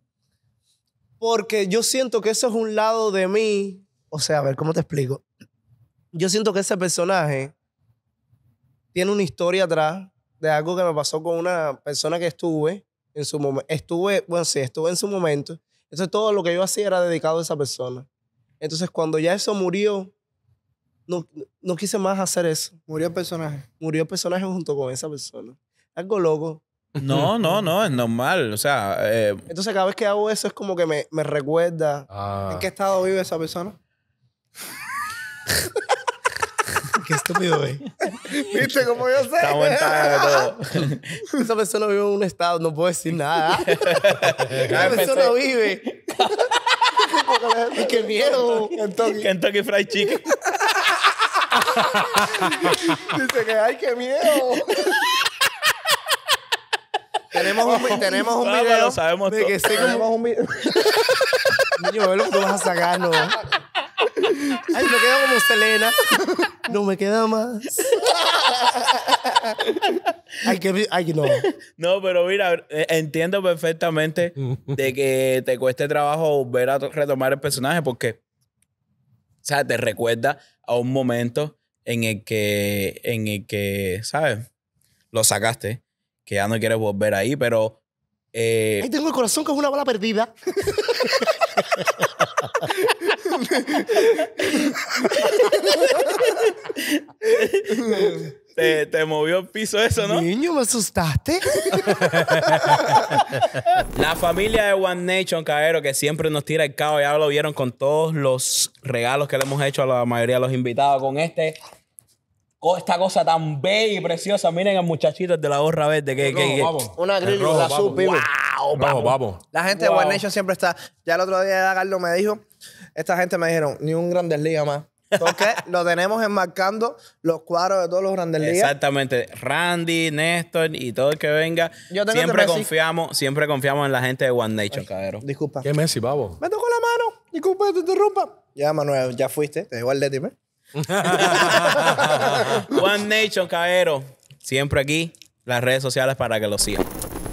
Porque yo siento que eso es un lado de mí. O sea, a ver, ¿cómo te explico? Yo siento que ese personaje tiene una historia atrás de algo que me pasó con una persona que estuve en su momento. Estuve, bueno, sí, estuve en su momento. Entonces todo lo que yo hacía era dedicado a esa persona. Entonces cuando ya eso murió, no, no quise más hacer eso. Murió el personaje. Murió el personaje junto con esa persona. Algo loco. No, no, no, es normal. O sea. Eh, Entonces, cada vez que hago eso es como que me, me recuerda. Ah. ¿En qué estado vive esa persona? qué estúpido, güey. ¿Viste cómo yo sé? todo. esa persona vive en un estado, no puedo decir nada. Esa persona vive. qué miedo. Kentucky Fried Chicken. Dice que, ay, qué miedo. tenemos un, tenemos un ah, video. sabemos sabemos de que sí, tenemos un video. Niño, ve lo que vas a sacar, ¿no? Ay, me queda como Selena. No me queda más. Ay, que, ay, no. No, pero mira, e, entiendo perfectamente mm. de que te cueste trabajo volver a retomar el personaje porque o sea, te recuerda a un momento en el que, en el que, ¿sabes? Lo sacaste, que ya no quieres volver ahí, pero... Eh, ahí tengo el corazón como una bala perdida. Te, movió el piso eso, ¿no? Niño, me asustaste. la familia de One Nation, cabrón, que siempre nos tira el cabo. Ya lo vieron con todos los regalos que le hemos hecho a la mayoría de los invitados. Con este esta cosa tan bella y preciosa. Miren al muchachito de la gorra verde. Que, que, Una azul, vamos, vamos. La gente de One Nation siempre está. Ya el otro día Carlos me dijo, esta gente me dijeron, ni un Grandes Ligas más. Porque lo tenemos enmarcando los cuadros de todos los grandes ligas. Exactamente. Randy, Néstor y todo el que venga. Este siempre confiamos, siempre confiamos en la gente de One Nation, Cadero. Disculpa. ¿Qué Messi, babo Me tocó la mano. Disculpa, te interrumpa. Ya, Manuel, ya fuiste. Te igual de One Nation, cajero. Siempre aquí, las redes sociales para que lo sigan.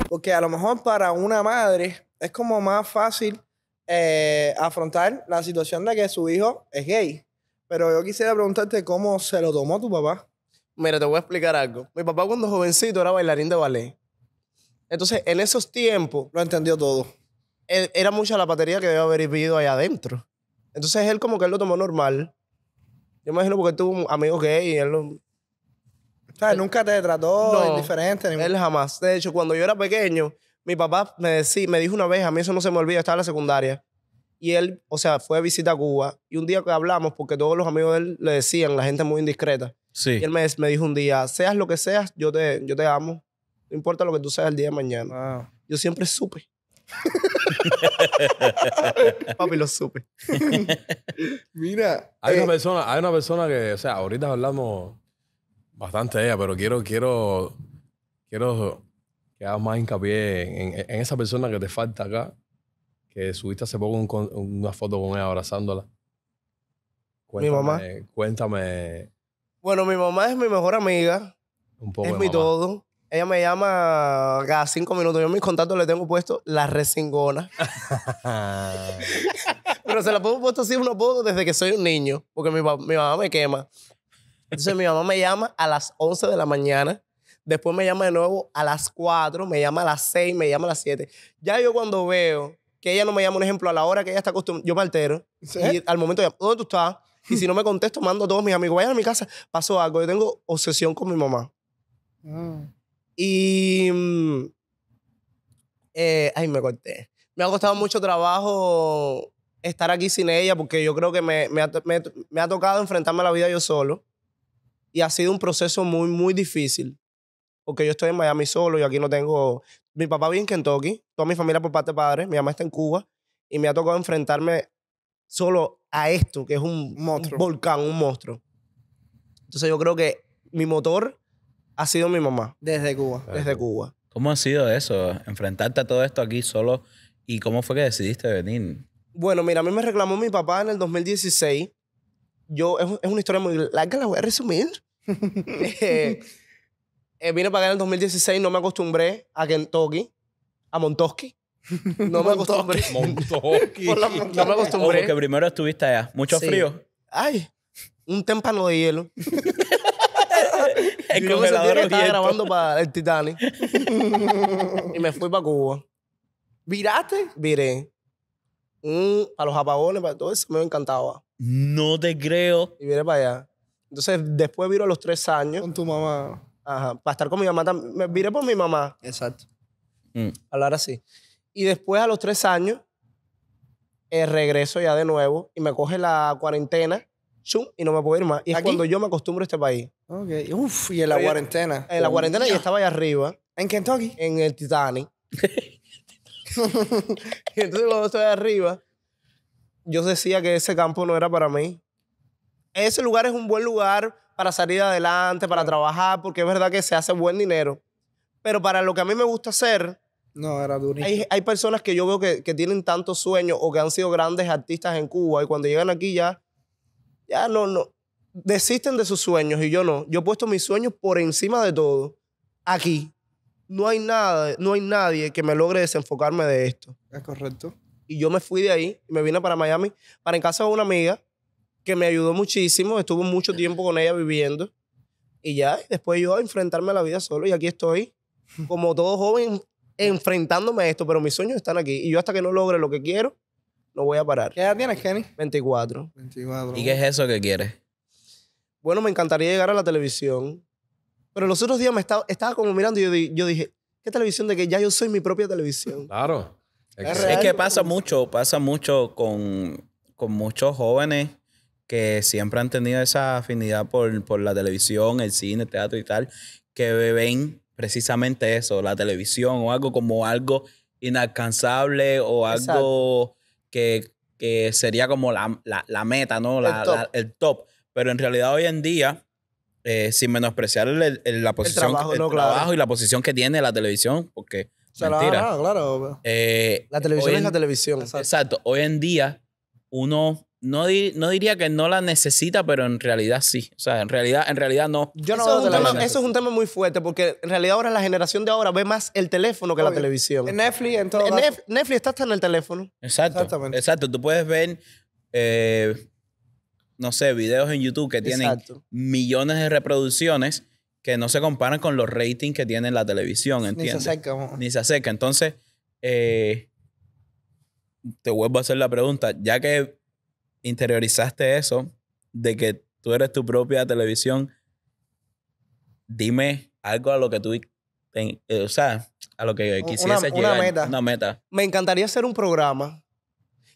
Porque a lo mejor para una madre es como más fácil eh, afrontar la situación de que su hijo es gay. Pero yo quisiera preguntarte cómo se lo tomó tu papá. Mira, te voy a explicar algo. Mi papá cuando jovencito era bailarín de ballet. Entonces, en esos tiempos... Lo entendió todo. era mucha la batería que debe haber vivido ahí adentro. Entonces, él como que lo tomó normal. Yo me imagino porque tuvo un amigo gay y él lo... nunca te trató no, indiferente. Él jamás. De hecho, cuando yo era pequeño, mi papá me, me dijo una vez, a mí eso no se me olvida, estaba en la secundaria. Y él, o sea, fue a visitar Cuba. Y un día que hablamos, porque todos los amigos de él le decían, la gente muy indiscreta. Sí. Y él me, dijo un día, seas lo que seas, yo te, yo te amo. No importa lo que tú seas el día de mañana. Yo siempre supe. Papi, lo supe. Mira. Hay, una eh, persona, hay una persona que, o sea, ahorita hablamos bastante de ella, pero quiero, quiero, quiero que hagas más hincapié en, esa persona que te falta acá que subiste hace poco una foto con ella abrazándola. mi mamá. Cuéntame. Bueno, mi mamá es mi mejor amiga. Un poco es mi todo. Ella me llama cada cinco minutos. Yo en mis contactos le tengo puesto la resingona. Pero se la puedo puesto así una foto desde que soy un niño, porque mi, mi mamá me quema. Entonces mi mamá me llama a las 11 de la mañana. Después me llama de nuevo a las 4, me llama a las 6, me llama a las 7. Ya yo cuando veo que ella no me llama, un ejemplo, a la hora que ella está acostumbrada, yo me altero. Y al momento, ya ¿dónde tú estás? Y si no me contesto, mando a todos mis amigos, vayan a mi casa, pasó algo. Yo tengo obsesión con mi mamá. Mm. Y... Mm, eh, ay, me corté. Me ha costado mucho trabajo estar aquí sin ella porque yo creo que me, ha, me ha tocado enfrentarme a la vida yo solo. Y ha sido un proceso muy, muy difícil porque yo estoy en Miami solo y aquí no tengo, mi papá vive en Kentucky, toda mi familia por parte de padre, mi mamá está en Cuba y me ha tocado enfrentarme solo a esto, que es un, volcán, un monstruo. Entonces yo creo que mi motor ha sido mi mamá. Desde Cuba. Desde Cuba. ¿Cómo ha sido eso? Enfrentarte a todo esto aquí solo. ¿Y cómo fue que decidiste venir? Bueno, mira, a mí me reclamó mi papá en el 2016. Yo, es, una historia muy larga, la voy a resumir. Eh, eh, vine para acá en el 2016, no me acostumbré a Kentucky, a Montoski. No me acostumbré. Montoski. no me acostumbré. porque primero estuviste allá. Mucho frío. Ay, un témpano de hielo. El Yo estaba grabando para el Titanic. y me fui para Cuba. ¿Viraste? Viré. A los apagones, para todo eso, me encantaba. No te creo. Y vine para allá. Entonces, después viro a los tres años. Con tu mamá. Ajá, para estar con mi mamá Me viré por mi mamá. Exacto. Mm. Hablar así. Y después, a los tres años, eh, regreso ya de nuevo y me coge la cuarentena, y no me puedo ir más. Y es cuando yo me acostumbro a este país. Ok. Uf, y en la cuarentena. En la cuarentena y estaba allá arriba. ¿En Kentucky? En el Titanic. y entonces cuando estoy arriba, yo decía que ese campo no era para mí. Ese lugar es un buen lugar para salir adelante, para trabajar, porque es verdad que se hace buen dinero. Pero para lo que a mí me gusta hacer, no, era durísimo. Hay, hay, personas que yo veo que, tienen tantos sueños o que han sido grandes artistas en Cuba y cuando llegan aquí ya, ya no, no, desisten de sus sueños y yo no. Yo he puesto mis sueños por encima de todo. Aquí no hay nada, no hay nadie que me logre desenfocarme de esto. Es correcto. Y yo me fui de ahí, me vine para Miami, para en casa de una amiga que me ayudó muchísimo. Estuve mucho tiempo con ella viviendo. Y ya, después yo a enfrentarme a la vida solo. Y aquí estoy, como todo joven, enfrentándome a esto. Pero mis sueños están aquí. Y yo hasta que no logre lo que quiero, no voy a parar. ¿Qué edad tienes, Kenny? 24. 24. ¿Y qué es eso que quieres? Bueno, me encantaría llegar a la televisión. Pero los otros días me estaba, estaba como mirando y yo, dije, ¿qué televisión? De que ya yo soy mi propia televisión. Claro. Es, que pasa mucho, pasa mucho con, con muchos jóvenes que siempre han tenido esa afinidad por, la televisión, el cine, el teatro y tal, que ven precisamente eso, la televisión o algo como algo inalcanzable o algo que, sería como la, meta, ¿no? el, top. Pero en realidad hoy en día, eh, sin menospreciar el, la posición, el trabajo, y la posición que tiene la televisión, porque... mentira. claro. Eh, la televisión es la televisión. Exacto. Hoy en día, uno no, diría que no la necesita, pero en realidad sí. O sea, en realidad, en realidad no. Yo eso, es un tema, muy fuerte porque en realidad ahora la generación de ahora ve más el teléfono que la televisión. Netflix, en Netflix está hasta en el teléfono. Exacto. Exacto. Tú puedes ver, eh, no sé, videos en YouTube que tienen millones de reproducciones que no se comparan con los ratings que tiene la televisión, Ni se acerca. Ni se acerca. Entonces, eh, te vuelvo a hacer la pregunta. Ya que interiorizaste eso de que tú eres tu propia televisión, dime algo a lo que tú, eh, o sea, a lo que quisieras llegar. Una meta. Me encantaría hacer un programa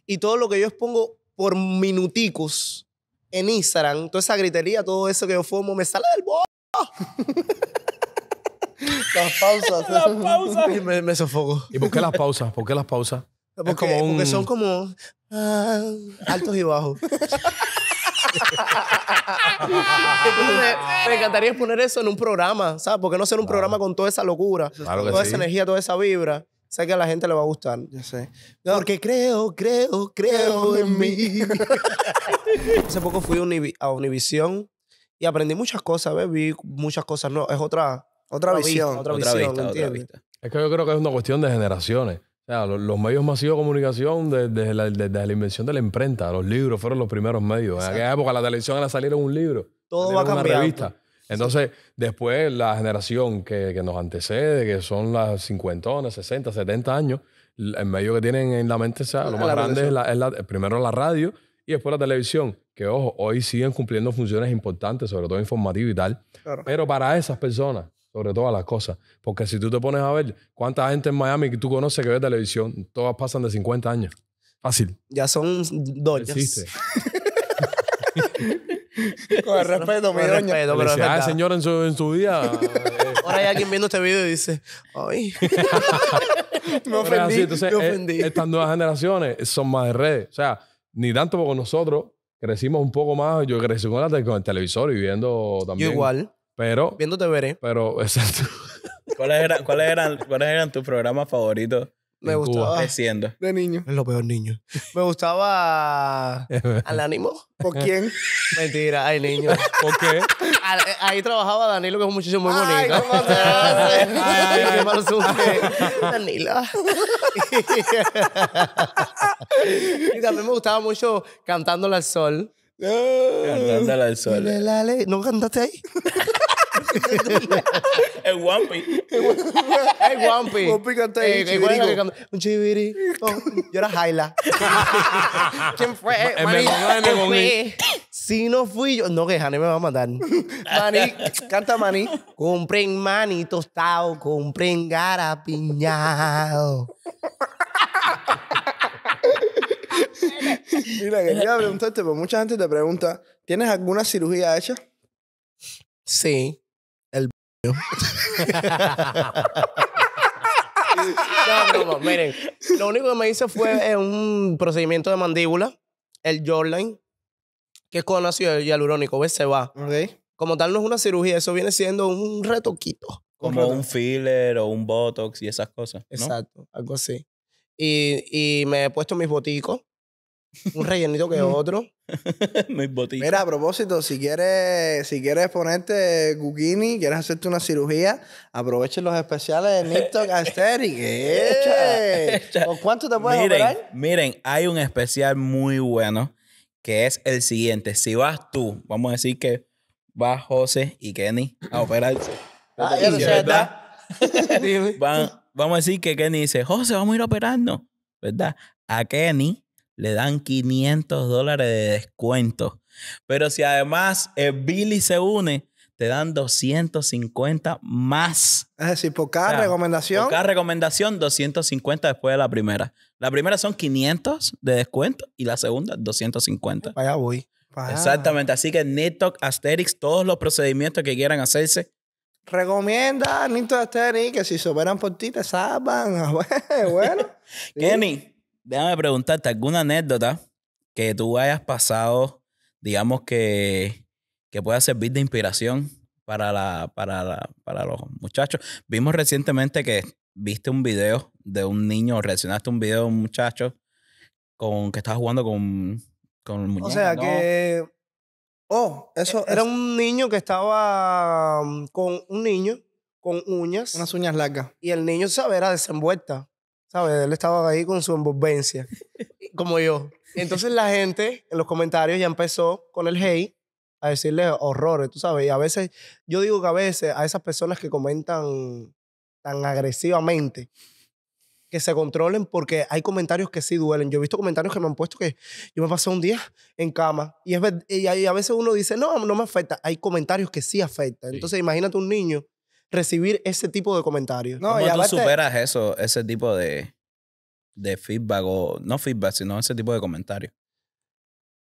y todo lo que yo expongo por minuticos en Instagram, toda esa gritería, todo eso que yo fumo me sale del bo... las pausas. las pausas. Y me, me sofoco. ¿Y por qué las pausas? ¿Por qué las pausas? Porque, son como ah, altos y bajos. me, encantaría poner eso en un programa, ¿sabes? Porque no ser un programa con toda esa locura, toda esa energía, toda esa vibra? Sé que a la gente le va a gustar. Ya sé. Porque creo, creo, creo en mí. Hace poco fui a Univisión y aprendí muchas cosas, baby. Vi muchas cosas. No, es otra, otra, visión. Es que yo creo que es una cuestión de generaciones los, medios masivos de comunicación desde, la, invención de la imprenta, los libros fueron los primeros medios. En aquella época la televisión era salir en un libro. Todo va a cambiando. Entonces, después la generación que, nos antecede, que son las cincuentonas, 60, 70 años, el medio que tienen en la mente, lo más grande es, la, primero la radio y después la televisión, que ojo, hoy siguen cumpliendo funciones importantes, sobre todo informativas y tal. Pero para esas personas sobre todas las cosas. Porque si tú te pones a ver cuánta gente en Miami que tú conoces que ve televisión, todas pasan de 50 años. Fácil. Ya son dos Con el respeto, mi doña. pero ah, señor en su, en su día. Eh. Ahora hay alguien viendo este video y dice, ay. me eh, ofendí, estas nuevas generaciones son más de redes. O sea, ni tanto porque nosotros crecimos un poco más. Yo crecí con, con el televisor y viendo también. Yo igual. Pero. viéndote veré. ¿eh? Pero, exacto. ¿Cuáles eran, cuáles eran, tus programas favoritos? Me gustaba. Creciendo. De niño. en lo peor niño. Me gustaba. ¿Al ánimo? ¿Por quién? Mentira, ay niño. ¿Por qué? ahí trabajaba Danilo, que es un muchacho muy bonito. Ay, ¿cómo te hace? Danilo. y también me gustaba mucho Cantándole al Sol. Cantándole al Sol. ¿No cantaste ahí? El Wampi. El Wampi. Wampi eh, canta Un chiviri. Oh, yo era Jaila. ¿Quién fue? Eh, maní. Si no fui yo. No, que Jane me va a matar. Maní. Canta Maní. Compren maní tostado. Compren garapiñado. Mira, quería preguntarte, porque mucha gente te pregunta, ¿tienes alguna cirugía hecha? Sí. miren. Lo único que me hice fue eh, un procedimiento de mandíbula, el jawline, que es con ácido hialurónico, ¿ves? Se va. Como tal, no una cirugía, eso viene siendo un retoquito. Como un filler o un botox y esas cosas. Exacto, algo así. Y, y me he puesto mis boticos, un rellenito que otro. Mis Mira, a propósito, si quieres, si quieres ponerte Gugini, quieres hacerte una cirugía, aprovechen los especiales de Niptok Aesthetic. ¡Eh! ¿Con cuánto te puedes miren, operar? Miren, hay un especial muy bueno que es el siguiente. Si vas tú, vamos a decir que vas José y Kenny a operarse. ah, vamos a decir que Kenny dice, José, vamos a ir operando. ¿verdad? A Kenny le dan 500 dólares de descuento. Pero si además el eh, Billy se une, te dan 250 más. Es decir, por cada recomendación. Por cada recomendación, 250 después de la primera. La primera son 500 de descuento y la segunda, 250. Vaya voy. Exactamente. Así que Nito Asterix, todos los procedimientos que quieran hacerse, recomienda Nito Asterix que si superan por ti te salvan. bueno. Kenny, déjame preguntarte alguna anécdota que tú hayas pasado, digamos que, que pueda servir de inspiración para, la, para, para los muchachos. Vimos recientemente que viste un video de un niño, reaccionaste un video de un muchacho con, que estaba jugando con, con muñeca, O sea que. Oh, eso era un niño que estaba mm, con un niño con uñas. Unas uñas largas. Y el niño, se era desenvuelta. ¿Sabes? Él estaba ahí con su envolvencia, como yo. Entonces la gente en los comentarios ya empezó con el hate a decirle horrores, tú sabes. Y a veces, yo digo que a veces a esas personas que comentan tan agresivamente, que se controlen porque hay comentarios que sí duelen. Yo he visto comentarios que me han puesto que yo me pasé un día en cama y, es, y a veces uno dice, no, no me afecta. Hay comentarios que sí afectan. Entonces imagínate un niño recibir ese tipo de comentarios. No, ¿Cómo tú superas eso, ese tipo de, de feedback o no feedback, sino ese tipo de comentarios?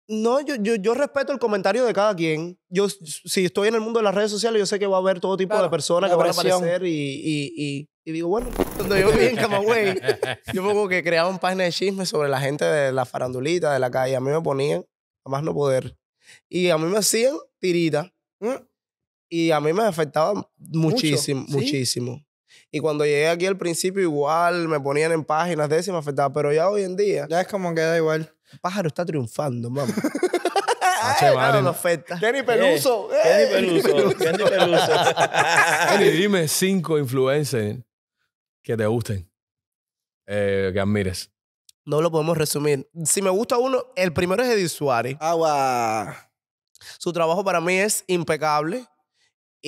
No, yo, yo, yo, respeto el comentario de cada quien. Yo, si estoy en el mundo de las redes sociales, yo sé que va a haber todo tipo de personas que van a aparecer y, y, y, digo, bueno, cuando yo vi en Camagüey, yo pongo que creaba un página de chisme sobre la gente de la farandulita, de la calle. A mí me ponían, a más no poder. Y a mí me hacían tirita. Y a mí me afectaba muchísimo, muchísimo. Y cuando llegué aquí al principio, igual me ponían en páginas de eso me afectaba. Pero ya hoy en día. Ya es como que da igual. pájaro está triunfando, mamá. no eh, eh. Peluso. Kenny Peluso. Kenny Peluso. dime cinco influencers que te gusten, eh, que admires. No lo podemos resumir. Si me gusta uno, el primero es Eddie Suárez. Agua. Su trabajo para mí es impecable.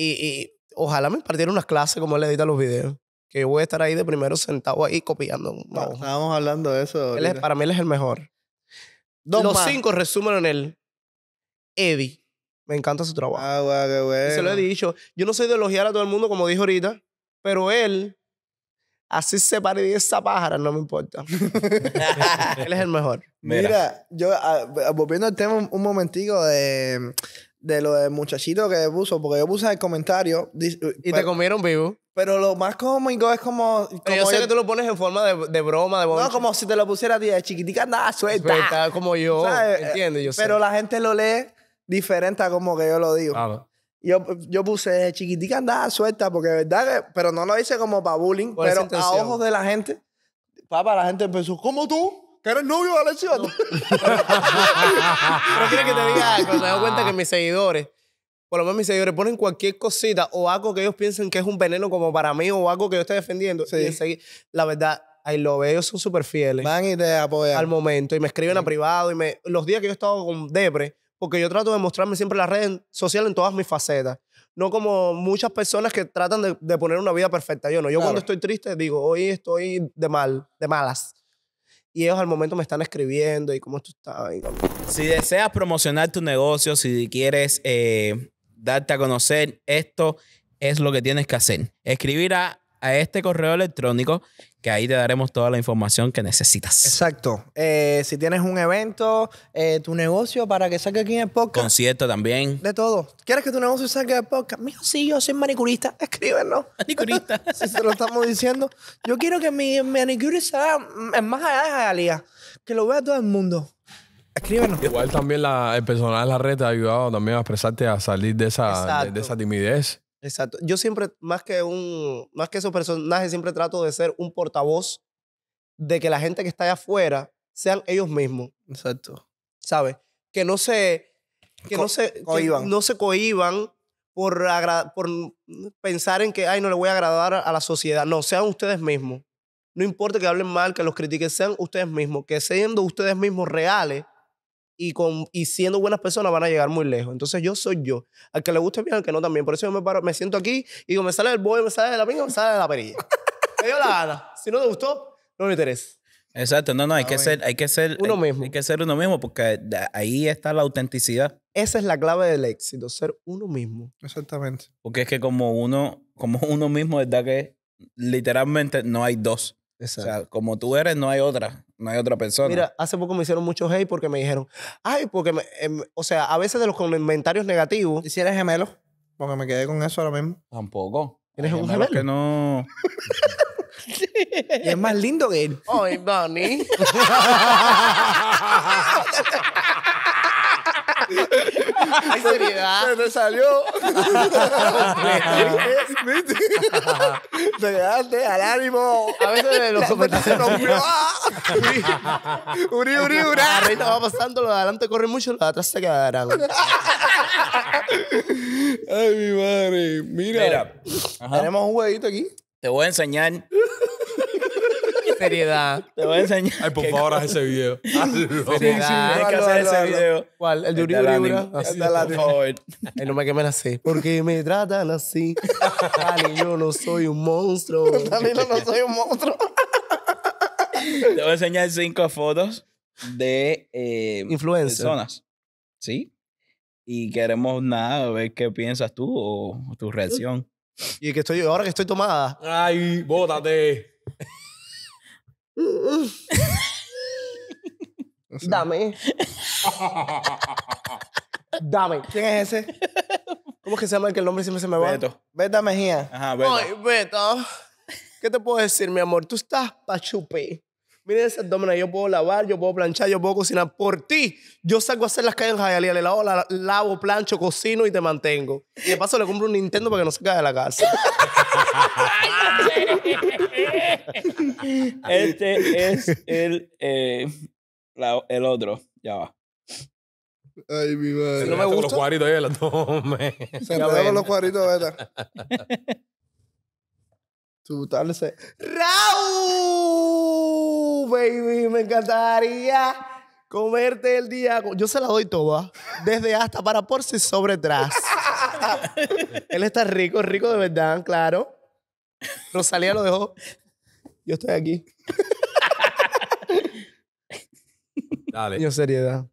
Y, ojalá me impartiera unas clases como él edita los videos. Que yo voy a estar ahí de primero sentado ahí copiando. Estábamos hablando de eso. Él para mí él es el mejor. Dos los cinco resumen en él. Eddie. Me encanta su trabajo. Ah, qué bueno. se lo he dicho. Yo no soy de elogiar a todo el mundo, como dijo ahorita, pero él, así se pare de esa pájara, no me importa. él es el mejor. Mira, yo, ah, volviendo al tema un, un momentico de de lo del muchachito que puso, porque yo puse el comentario. Y te comieron vivo. Pero lo más cómico oh es como. como yo sé que tú lo pones en forma de, broma, de No, como si te lo pusiera a ti de chiquitica, andada suelta. como yo. Entiendo, yo Pero la gente lo lee diferente a como que yo lo digo. Claro. Ah, yo, yo puse chiquitica andada suelta porque verdad que, pero no lo hice como para bullying, pero a ojos de la gente, papá, la gente empezó, como tú? que eres novio de Alexis Pero que te diga algo. Me doy cuenta que mis seguidores, por lo menos mis seguidores, ponen cualquier cosita o algo que ellos piensen que es un veneno como para mí o algo que yo esté defendiendo. Sí. la verdad, ahí lo veo, ellos son súper fieles. Van y te apoyan. Al momento. Y me escriben a privado. Y me, los días que yo he estado con Depre, porque yo trato de mostrarme siempre la red social en todas mis facetas. No como muchas personas que tratan de, poner una vida perfecta. Yo no. Yo cuando estoy triste digo, hoy estoy de mal, de malas y ellos al momento me están escribiendo y cómo tú estás. Si deseas promocionar tu negocio, si quieres eh, darte a conocer, esto es lo que tienes que hacer. Escribir a a este correo electrónico, que ahí te daremos toda la información que necesitas. Exacto. Eh, si tienes un evento, eh, tu negocio para que saque aquí en el podcast. Concierto también. De todo. ¿Quieres que tu negocio saque el podcast? Mijo, si yo soy manicurista. Escríbenos. Manicurista. si se lo estamos diciendo. Yo quiero que mi manicurista sea mm, más allá de Jalía. Que lo vea todo el mundo. Escríbenos. Igual también la, el personal de la red te ha ayudado también a expresarte, a salir de esa, de esa timidez. Exacto. Yo siempre, más que, un, más que esos personajes, siempre trato de ser un portavoz de que la gente que está allá afuera sean ellos mismos. Exacto. ¿Sabes? Que no se... Que no se cohiban. no se cohiban por, por pensar en que, ay, no le voy a agradar a la sociedad. No, sean ustedes mismos. No importa que hablen mal, que los critiquen, sean ustedes mismos. Que siendo ustedes mismos reales, y, con, y siendo buenas personas van a llegar muy lejos. Entonces yo soy yo. Al que le guste bien, al que no también. Por eso yo me paro, me siento aquí y digo, me sale el boy, me sale de la pinga, me sale de la perilla. me dio la gana. Si no te gustó, no me interesa. Exacto, no, no, hay, ah, que ser, hay que ser uno mismo. Hay que ser uno mismo porque ahí está la autenticidad. Esa es la clave del éxito, ser uno mismo. Exactamente. Porque es que como uno, como uno mismo, ¿verdad? Que literalmente no hay dos. O sea, como tú eres, no hay otra. No hay otra persona. Mira, hace poco me hicieron mucho hate porque me dijeron, ay, porque, me, em, o sea, a veces de los comentarios negativos. ¿Y si gemelo? Porque me quedé con eso ahora mismo. Tampoco. ¿Eres un gemelo? que no. y es más lindo que él. Ay, Bonnie. Hay seriedad. ¿ah? Se te salió. ¿Viste? Te quedaste al ánimo. A veces de los comentarios se Uri, uri, uri. Ahorita va pasando, ¡Lo de adelante corre mucho, ¡Lo de atrás se quedarán. Ay, mi madre. Mira. Mira. Tenemos un huevito aquí. Te voy a enseñar seriedad. Te voy a enseñar. Ay, por favor, haz ese video. Hazlo. Seriedad. Tienes que hacer ese video. ¿Cuál? El de Uribe Está Por favor. Ay, no me quemen así. Porque me tratan así. Dani, yo no soy un monstruo. Dani, yo no soy un monstruo. Te voy a enseñar cinco fotos de eh, personas. ¿Sí? Y queremos nada, ver qué piensas tú o tu reacción. Y que estoy, ahora que estoy tomada. Ay, bótate. Dame. Dame. ¿Quién es ese? ¿Cómo es que se llama el que el nombre siempre se me va? Beto. Beta Mejía. Ajá, Beto. Beto. ¿Qué te puedo decir, mi amor? Tú estás pa' Mira ese abdomen, yo puedo lavar, yo puedo planchar, yo puedo cocinar. Por ti, yo salgo a hacer las calles en Jayalía, le lavo, lavo, plancho, cocino y te mantengo. Y de paso le compro un Nintendo para que no se caiga de la casa. este es el, eh, el otro. Ya va. Ay, mi madre. Se no me gusta. Los cuadritos ahí, la tomes. Se me los cuadritos, ¿verdad? baby, me encantaría comerte el día. Yo se la doy toda, ¿ah? desde hasta para por si sobre atrás. Él está rico, rico de verdad, claro. Rosalía lo dejó. Yo estoy aquí. Dale. Yo seriedad.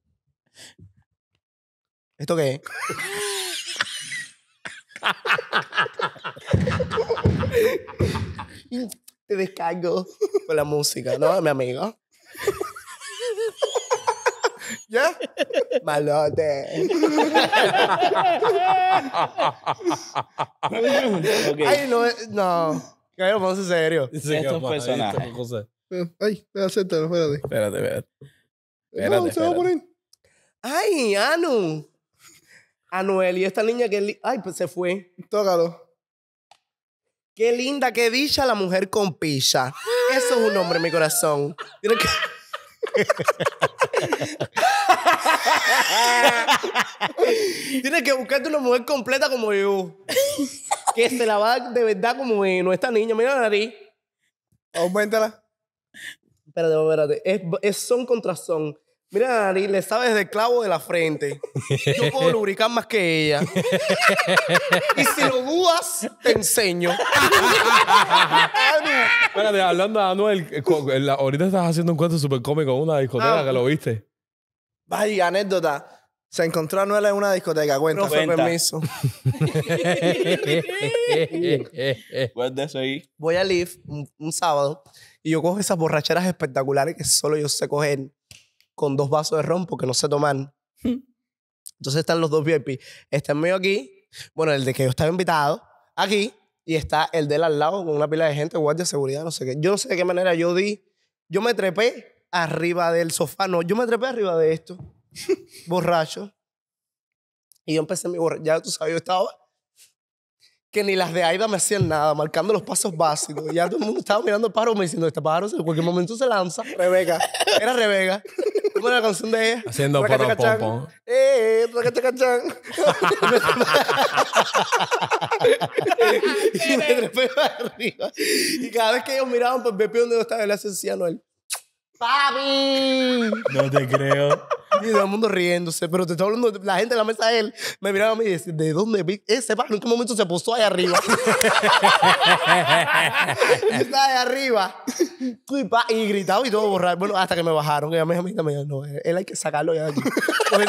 ¿Esto qué es? Te descargo con la música, ¿no? Mi amigo. ¿Ya? Malote. Ay, no, eh, no. lo vamos en serio. Estos personajes. Eh, ay, acéptalo, espérate. Espérate, espérate. Eh, espérate, no, se va a poner. Ay, Anu. Anuel y esta niña que... Ay, pues se fue. Tócalo. Qué linda, qué dicha la mujer con pizza. Eso es un hombre, mi corazón. Tienes que buscarte una mujer completa como yo. Que se la va de verdad como no esta niña. Mira la nariz. Aumentala. Espérate, espérate. Es, es son contra son. Mira, Nari, le sabes del clavo de la frente. Yo puedo lubricar más que ella. y si lo dudas, te enseño. Espérate, hablando de Anuel, eh, eh, ahorita estás haciendo un cuento súper cómico en una discoteca que lo viste. Vaya, anécdota. Se encontró a Anuel en una discoteca. Cuenta, con permiso. eso ahí. Voy a Live un sábado y yo cojo esas borracheras espectaculares que solo yo sé coger con dos vasos de ron porque no se toman, mm. Entonces están los dos VIP. Está el mío aquí, bueno, el de que yo estaba invitado, aquí, y está el del al lado con una pila de gente, guardia de seguridad, no sé qué. Yo no sé de qué manera yo di. Yo me trepé arriba del sofá, no, yo me trepé arriba de esto, borracho. Y yo empecé mi borracho, ya tú sabes, yo estaba que ni las de Aida me hacían nada, marcando los pasos básicos. y Ya todo el mundo estaba mirando el pájaro me diciendo, este pájaro en cualquier momento se lanza. Rebeca. Era Rebeca. ¿Cómo era la canción de ella? Haciendo porro pompón. ¡Eh, eh! ¡Eh, te cachán! y me trepé arriba. Y cada vez que ellos miraban, pues Pepe, ¿dónde estaba? Él hacía así a Noel. ¡Papi! No te creo. Y todo el mundo riéndose, pero te estoy hablando, la gente de la mesa de él me miraba a mí y decía, ¿de dónde vi ese pan? ¿En qué momento se puso ahí arriba? Está ahí arriba. Y gritaba y todo borrado. Bueno, hasta que me bajaron. Que a mí, no, él hay que sacarlo ya de aquí. no,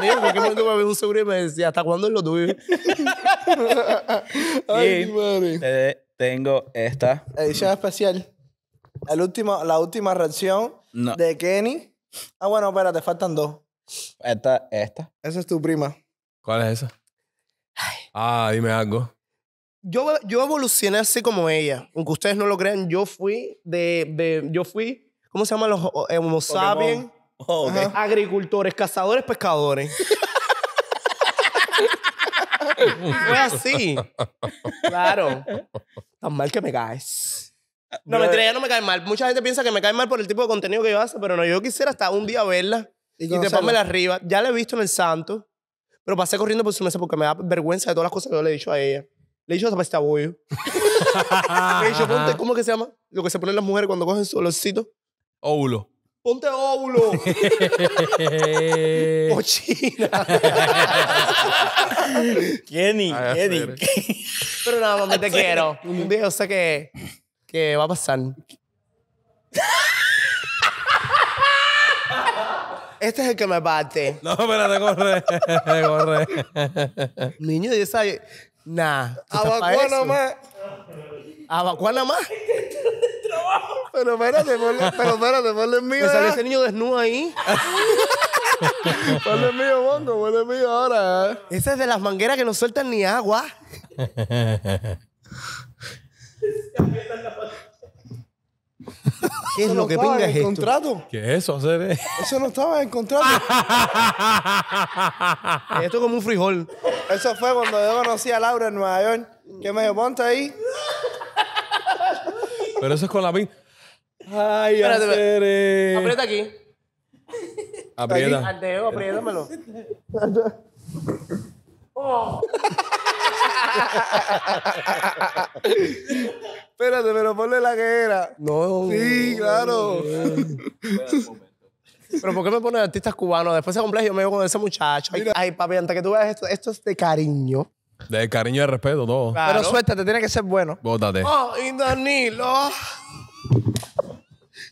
ni en qué momento me ve un seguro y me decía, ¿hasta cuándo lo tuve? Ay, y madre. tengo esta. Edición especial. El último, la última reacción de Kenny. Ah, bueno, espérate, faltan dos. Esta, esta. Esa es tu prima. ¿Cuál es esa? Ay. Ah, dime algo. Yo, yo evolucioné así como ella. Aunque ustedes no lo crean, yo fui de. yo fui. ¿Cómo se llaman los eh, Homo sapiens? Oh, Agricultores, cazadores, pescadores. Fue así. Claro. Tan mal que me caes. No, mentira, ella no me cae mal. Mucha gente piensa que me cae mal por el tipo de contenido que yo hago, pero no, yo quisiera hasta un día verla y, y la arriba. Ya la he visto en el Santo, pero pasé corriendo por su mesa porque me da vergüenza de todas las cosas que yo le he dicho a ella. Le he dicho hasta para bollo. le he dicho, ponte, ¿cómo que se llama? Lo que se ponen las mujeres cuando cogen su olorcito. Óvulo. Ponte óvulo. Cochina. Kenny, Kenny. Pero nada, mami, te quiero. Un día yo sé que ¿Qué va a pasar. Este es el que me bate. No, espérate, corre. corre. Niño, yo sabía. Nah. Abacuá nada Abacuá nada pero espérate, ponle, pero espérate, ponle mío. ese niño desnudo ahí. ponle mío, bongo, ponle el mío ahora. Eh. Ese es de las mangueras que no sueltan ni agua. ¿Qué es lo que pinga es el contrato. ¿Qué es eso? Eso no estaba en el contrato. esto es como un frijol. Eso fue cuando yo conocí a Laura en Nueva York, que me dijo, ponte ahí. Pero eso es con la pin... Ay, Espérate, aprieta aquí. Aprieta. Al dedo, apriétamelo. oh. Espérate, pero ponle la que era. No. Sí, claro. Pero ¿por qué me ponen artistas cubanos? Después ese complejo yo me veo con ese muchacho. Ay, papi, antes que tú veas esto, esto es de cariño. De cariño y de respeto, todo. Pero suéltate, tiene que ser bueno. Bótate. Oh, y Danilo.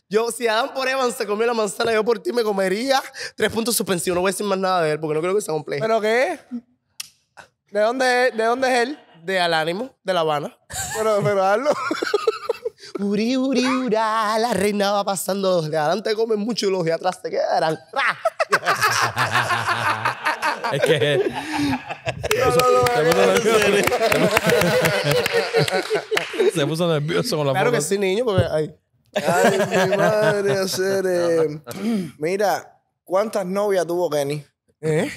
Yo, si Adam por Evan se comió la manzana, yo por ti me comería tres puntos suspensivos. No voy a decir más nada de él porque no creo que sea complejo. ¿Pero qué? ¿De dónde, es, ¿De dónde es él? De Alánimo, de La Habana. Pero, pero hazlo. Uri, uri, ura, la reina va pasando. Los de adelante comen mucho y los de atrás te quedarán. es que. se puso nervioso con la Claro que sí, niño, porque. Ay, ay mi madre, hacer. Mira, ¿cuántas novias tuvo Kenny? ¿Eh?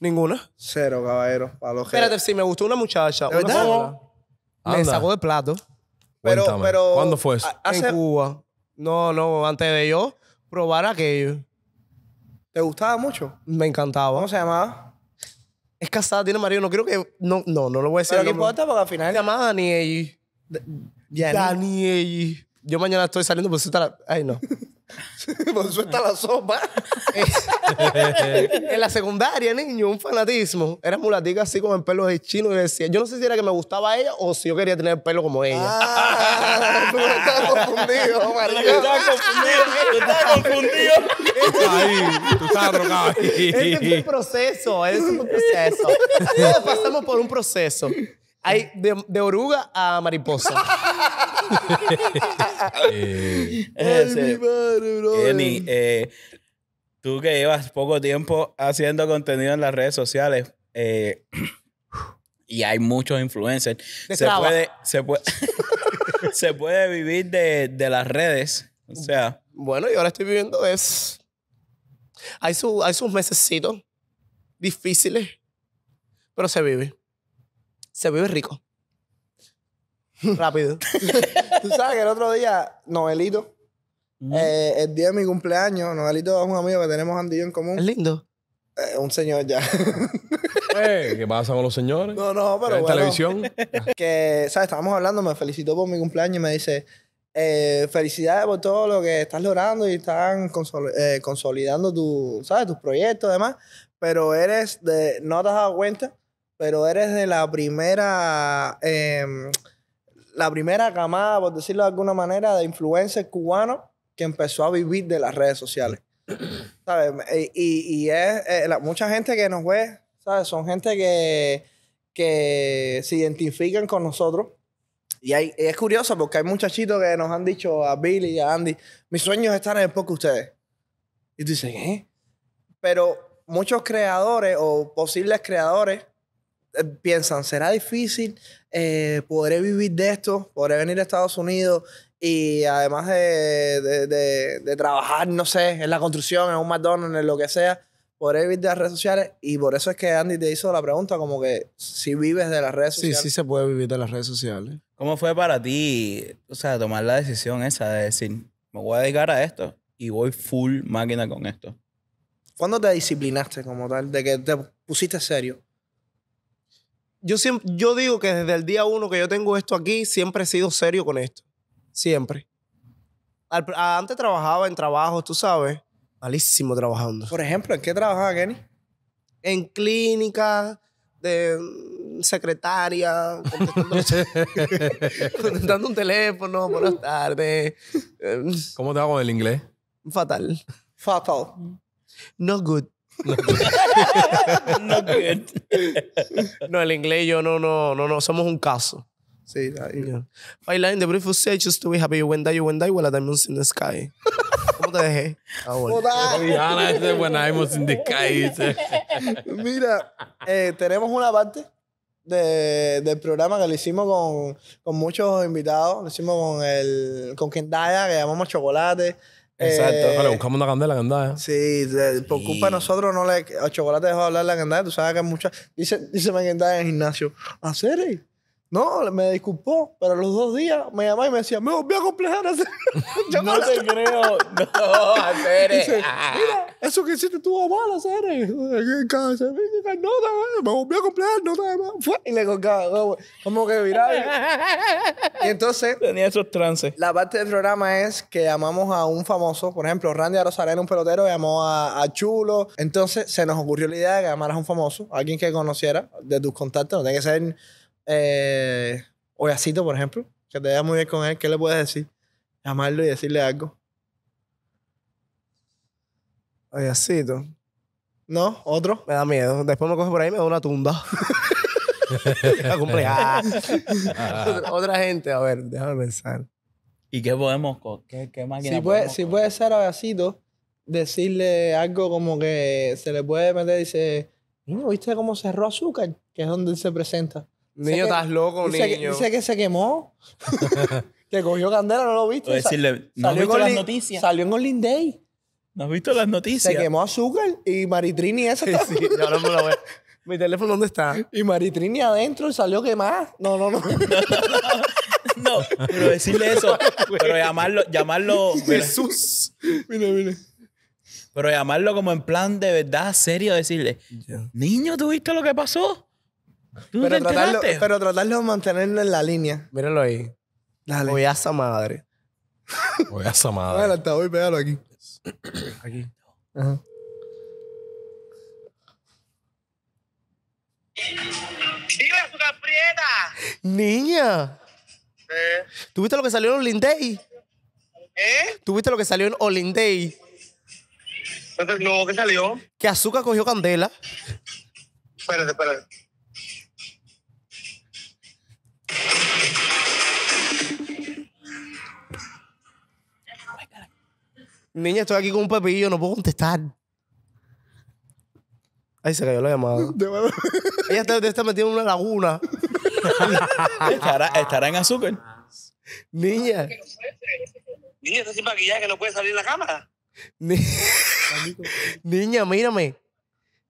Ninguna. Cero, caballero. Para los Espérate, si me gustó una muchacha. ¿De me sacó de plato. Pero, pero. ¿Cuándo fue eso? En Cuba. No, no, antes de yo probar aquello. ¿Te gustaba mucho? Me encantaba. ¿Cómo se llamaba? Es casada, tiene marido. No creo que. No, no, no lo voy a decir. Pero no importa porque al final... Se llamaba Daniel. Daniel. Yo mañana estoy saliendo por pues, Ay, no. Por pues, suelta la sopa. en la secundaria, niño, un fanatismo. Era mulatica así con el pelo de chino y decía, yo no sé si era que me gustaba ella o si yo quería tener el pelo como ella. Ah, estás confundido, María. confundido, estás confundido. ahí, Es un proceso, es un proceso. Todos pasamos por un proceso de, oruga a mariposa. eh, mi madre, bro. Eh, tú que llevas poco tiempo haciendo contenido en las redes sociales eh, y hay muchos influencers, se puede, se, puede, se puede vivir de, las redes. O sea. Bueno, y ahora estoy viviendo es. Hay, sus hay sus meses difíciles, pero se vive se vive rico. Rápido. Tú sabes que el otro día, novelito, eh, el día de mi cumpleaños, novelito es un amigo que tenemos andillo en común. Es lindo. Eh, un señor ya. Eh, ¿Qué pasa con los señores? No, no, pero. En televisión. Que, ¿sabes? Estábamos hablando, me felicitó por mi cumpleaños y me dice: Felicidades por todo lo que estás logrando y están consolidando tu, ¿sabes? tus proyectos, y demás. Pero eres de. No te has dado cuenta pero eres de la primera, em, la primera camada, por decirlo de alguna manera, de influencers cubanos que empezó a vivir de las redes sociales. ¿Sabes? Eh, y, es, eh, mucha gente que nos ve, ¿sabes? Son gente que, que se identifican con nosotros. Y, es curioso porque hay muchachitos que nos han dicho a Billy y a Andy, mis sueños están en el poco ustedes. Y tú dices, ¿eh? Pero muchos creadores o posibles creadores eh, piensan, será difícil, eh, podré vivir de esto, podré venir a Estados Unidos y además de, trabajar, no sé, en la construcción, en un McDonald's, en lo que sea, podré vivir de las redes sociales. Y por eso es que Andy te hizo la pregunta, como que si vives de las redes sociales. Sí, sí se puede vivir de las redes sociales. ¿Cómo fue para ti, o sea, tomar la decisión esa de decir, me voy a dedicar a esto y voy full máquina con esto? ¿Cuándo te disciplinaste como tal, de que te pusiste serio? yo, siempre, yo digo que desde el día uno que yo tengo esto aquí, siempre he sido serio con esto. Siempre. antes trabajaba en trabajos, tú sabes. Malísimo trabajando. Por ejemplo, ¿en qué trabajaba Kenny? En clínica, de mm, secretaria, contestando, un teléfono, por las tardes. Em, ¿Cómo te hago el inglés? Fatal. Fatal. No good. No el inglés yo no, no, no, no, somos un caso. Sí, the beautiful just to be happy. You die, in the sky. ¿Cómo te dejé? Ah, Mira, eh, tenemos una parte de, del programa que lo hicimos con, con muchos invitados. Lo hicimos con, el, con Kendaya, que llamamos Chocolate Exacto. Eh, buscamos una candela que Sí, preocupa por culpa de nosotros no le. A Chocolate dejó hablar la candela. Tú sabes que muchas. Dice, dice en el gimnasio. ¿Hacer? No, me disculpó, pero los dos días me llamaba y me decía, me volví a complejar. no te creo. No, Cere. mira, ah. eso que hiciste estuvo mal, Cere. No, me volví a complejar, no te Y le colgaba, como que viraba. Y entonces... Tenía esos trances. La parte del programa es que llamamos a un famoso, por ejemplo, Randy Arosarena, un pelotero, llamó a, a Chulo. Entonces se nos ocurrió la idea de que llamaras a un famoso, alguien que conociera de tus contactos. No tiene que ser eh, Oyacito, por ejemplo, que te vea muy bien con él, ¿qué le puedes decir? Llamarlo y decirle algo. Oyacito. No, otro. Me da miedo. Después me coge por ahí y me da una tunda. otra, ah. ah. otra gente, a ver, déjame pensar. ¿Y qué podemos, qué, qué máquina si puede, Si puede ser Oyacito, decirle algo como que se le puede meter y dice, ¿viste cómo cerró Azúcar? Que es donde se presenta. Niño, estás loco, dice niño. Que, dice que se quemó. que cogió candela, ¿no lo viste? Decirle, salió con las noticias. Salió en Golden Day. ¿No has visto las noticias? Se quemó azúcar y Maritrini esa. Sí, no ¿Mi teléfono dónde está? Y Maritrini adentro y salió quemada. No, no, no. no, pero decirle eso, pero llamarlo, llamarlo. Jesús. Mira, mira. Pero llamarlo como en plan de verdad serio, decirle, niño, ¿tú viste lo que pasó? pero, tratar de mantenerlo en la línea. Míralo ahí. Dale. Voy a esa madre. Voy a esa madre. Bueno, hasta pégalo aquí. aquí. Ajá. azúcar prieta! Niña. ¿Tuviste lo que salió en Day? ¿Eh? ¿Tuviste lo que salió en Day? Pues, no, ¿qué salió? Que azúcar cogió candela. Espérate, espérate. Niña, estoy aquí con un pepillo, no puedo contestar. Ahí se cayó la llamada. Ella está, metida en una laguna. estará, en azúcar. Niña. Niña, está sin maquillaje que no puede salir en la cámara. Niña, mírame.